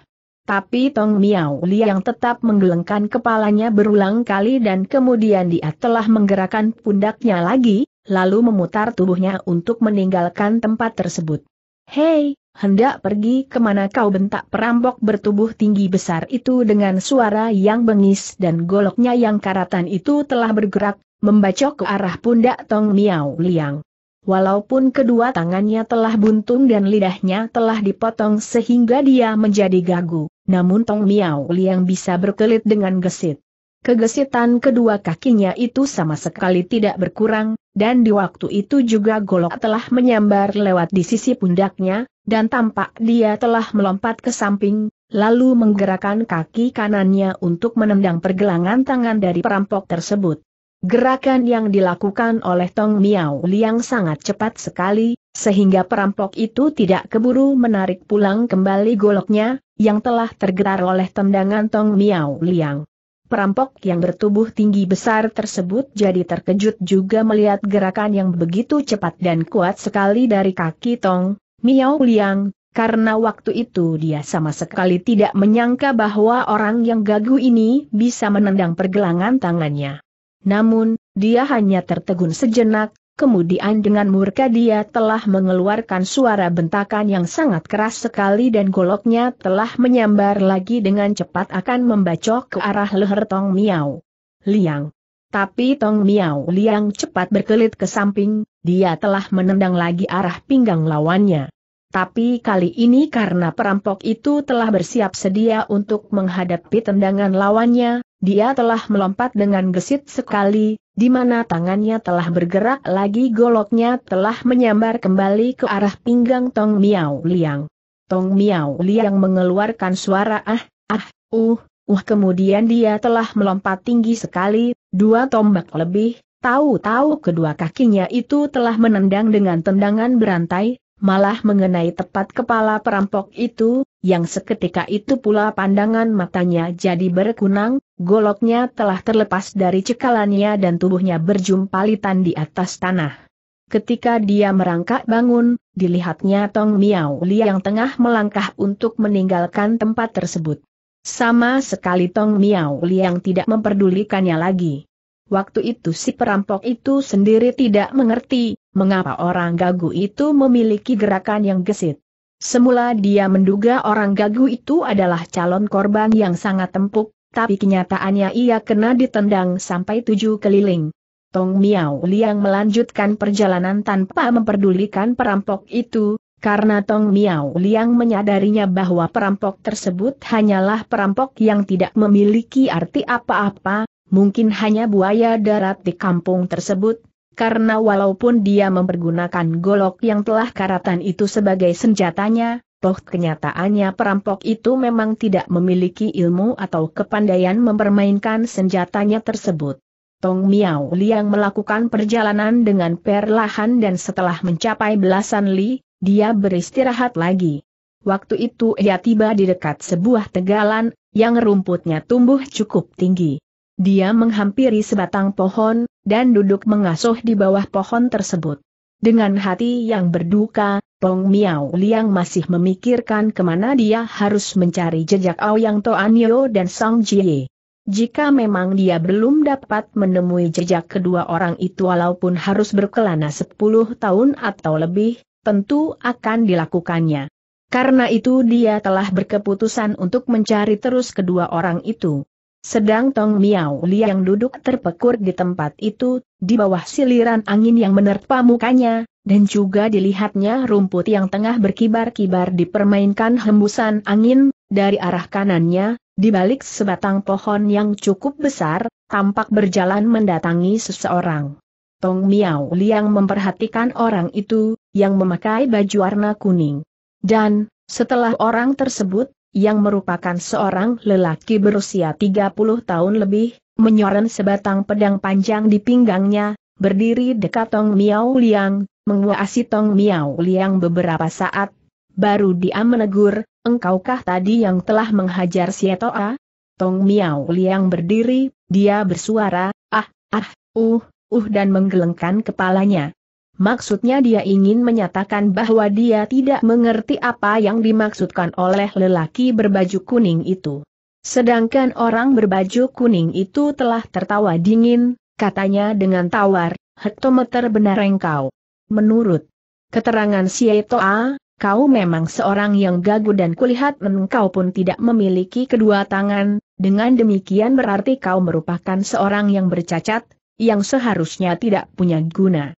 Tapi Tong Miao Li yang tetap menggelengkan kepalanya berulang kali dan kemudian dia telah menggerakkan pundaknya lagi, lalu memutar tubuhnya untuk meninggalkan tempat tersebut. Hei, Hendak pergi kemana kau bentak perampok bertubuh tinggi besar itu dengan suara yang bengis dan goloknya yang karatan itu telah bergerak, membacok ke arah pundak Tong Miao Liang. Walaupun kedua tangannya telah buntung dan lidahnya telah dipotong sehingga dia menjadi gagu, namun Tong Miao Liang bisa berkelit dengan gesit. Kegesitan kedua kakinya itu sama sekali tidak berkurang, dan di waktu itu juga golok telah menyambar lewat di sisi pundaknya, dan tampak dia telah melompat ke samping, lalu menggerakkan kaki kanannya untuk menendang pergelangan tangan dari perampok tersebut. Gerakan yang dilakukan oleh Tong Miao Liang sangat cepat sekali, sehingga perampok itu tidak keburu menarik pulang kembali goloknya, yang telah tergetar oleh tendangan Tong Miao Liang. Perampok yang bertubuh tinggi besar tersebut jadi terkejut juga melihat gerakan yang begitu cepat dan kuat sekali dari kaki Tong, Miao Liang, karena waktu itu dia sama sekali tidak menyangka bahwa orang yang gagu ini bisa menendang pergelangan tangannya. Namun, dia hanya tertegun sejenak, Kemudian dengan murka dia telah mengeluarkan suara bentakan yang sangat keras sekali dan goloknya telah menyambar lagi dengan cepat akan membacok ke arah leher Tong Miao. Liang. Tapi Tong Miao Liang cepat berkelit ke samping, dia telah menendang lagi arah pinggang lawannya. Tapi kali ini karena perampok itu telah bersiap sedia untuk menghadapi tendangan lawannya, dia telah melompat dengan gesit sekali, di mana tangannya telah bergerak lagi goloknya telah menyambar kembali ke arah pinggang Tong Miao Liang. Tong Miao Liang mengeluarkan suara ah, ah, uh, uh kemudian dia telah melompat tinggi sekali, dua tombak lebih, tahu-tahu kedua kakinya itu telah menendang dengan tendangan berantai, malah mengenai tepat kepala perampok itu, yang seketika itu pula pandangan matanya jadi berkunang, Goloknya telah terlepas dari cekalannya dan tubuhnya berjumpalitan di atas tanah. Ketika dia merangkak bangun, dilihatnya Tong Miao Li yang tengah melangkah untuk meninggalkan tempat tersebut. Sama sekali Tong Miao Li yang tidak memperdulikannya lagi. Waktu itu si perampok itu sendiri tidak mengerti, mengapa orang gagu itu memiliki gerakan yang gesit. Semula dia menduga orang gagu itu adalah calon korban yang sangat empuk, tapi kenyataannya ia kena ditendang sampai tujuh keliling. Tong Miao Liang melanjutkan perjalanan tanpa memperdulikan perampok itu, karena Tong Miao Liang menyadarinya bahwa perampok tersebut hanyalah perampok yang tidak memiliki arti apa-apa, mungkin hanya buaya darat di kampung tersebut, karena walaupun dia mempergunakan golok yang telah karatan itu sebagai senjatanya, Toh kenyataannya perampok itu memang tidak memiliki ilmu atau kepandaian mempermainkan senjatanya tersebut. Tong Miao Liang melakukan perjalanan dengan perlahan dan setelah mencapai belasan li, dia beristirahat lagi. Waktu itu ia tiba di dekat sebuah tegalan, yang rumputnya tumbuh cukup tinggi. Dia menghampiri sebatang pohon, dan duduk mengasuh di bawah pohon tersebut. Dengan hati yang berduka, Pong Miao Liang masih memikirkan kemana dia harus mencari jejak Ao Aoyang Toanyo dan Sang Jie. Jika memang dia belum dapat menemui jejak kedua orang itu walaupun harus berkelana 10 tahun atau lebih, tentu akan dilakukannya. Karena itu dia telah berkeputusan untuk mencari terus kedua orang itu. Sedang Tong Miao Li yang duduk terpekur di tempat itu, di bawah siliran angin yang menerpa mukanya, dan juga dilihatnya rumput yang tengah berkibar-kibar dipermainkan hembusan angin, dari arah kanannya, di balik sebatang pohon yang cukup besar, tampak berjalan mendatangi seseorang. Tong Miao Liang memperhatikan orang itu, yang memakai baju warna kuning. Dan, setelah orang tersebut, yang merupakan seorang lelaki berusia 30 tahun lebih, menyorot sebatang pedang panjang di pinggangnya, berdiri dekat Tong Miao Liang, menguasai Tong Miao Liang beberapa saat. Baru dia menegur, engkaukah tadi yang telah menghajar Sietoa? Tong Miao Liang berdiri, dia bersuara, ah, ah, uh, uh dan menggelengkan kepalanya. Maksudnya dia ingin menyatakan bahwa dia tidak mengerti apa yang dimaksudkan oleh lelaki berbaju kuning itu. Sedangkan orang berbaju kuning itu telah tertawa dingin, katanya dengan tawar, hektometer benar engkau. Menurut keterangan si Sietoa, kau memang seorang yang gagu dan kulihat engkau pun tidak memiliki kedua tangan, dengan demikian berarti kau merupakan seorang yang bercacat, yang seharusnya tidak punya guna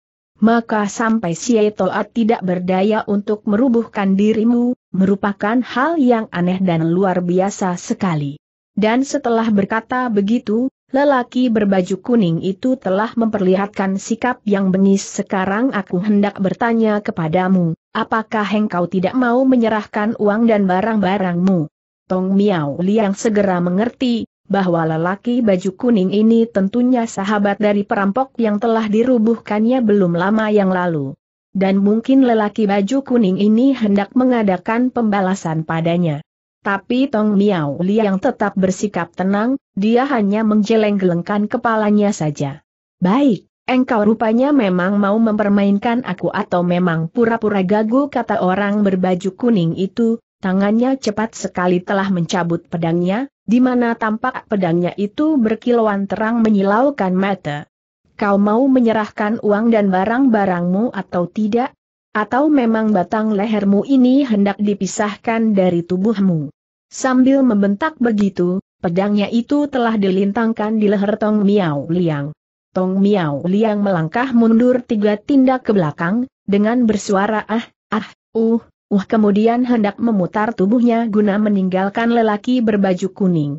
maka sampai si Toat tidak berdaya untuk merubuhkan dirimu, merupakan hal yang aneh dan luar biasa sekali. Dan setelah berkata begitu, lelaki berbaju kuning itu telah memperlihatkan sikap yang bengis sekarang aku hendak bertanya kepadamu, apakah engkau tidak mau menyerahkan uang dan barang-barangmu? Tong Miao Liang segera mengerti, bahwa lelaki baju kuning ini tentunya sahabat dari perampok yang telah dirubuhkannya belum lama yang lalu. Dan mungkin lelaki baju kuning ini hendak mengadakan pembalasan padanya. Tapi Tong Miao Li yang tetap bersikap tenang, dia hanya menjeleng-gelengkan kepalanya saja. Baik, engkau rupanya memang mau mempermainkan aku atau memang pura-pura gagu kata orang berbaju kuning itu, tangannya cepat sekali telah mencabut pedangnya, di mana tampak pedangnya itu berkilauan terang menyilaukan mata. Kau mau menyerahkan uang dan barang-barangmu atau tidak? Atau memang batang lehermu ini hendak dipisahkan dari tubuhmu? Sambil membentak begitu, pedangnya itu telah dilintangkan di leher Tong Miao Liang. Tong Miao Liang melangkah mundur tiga tindak ke belakang, dengan bersuara ah, ah, uh, Uh kemudian hendak memutar tubuhnya guna meninggalkan lelaki berbaju kuning.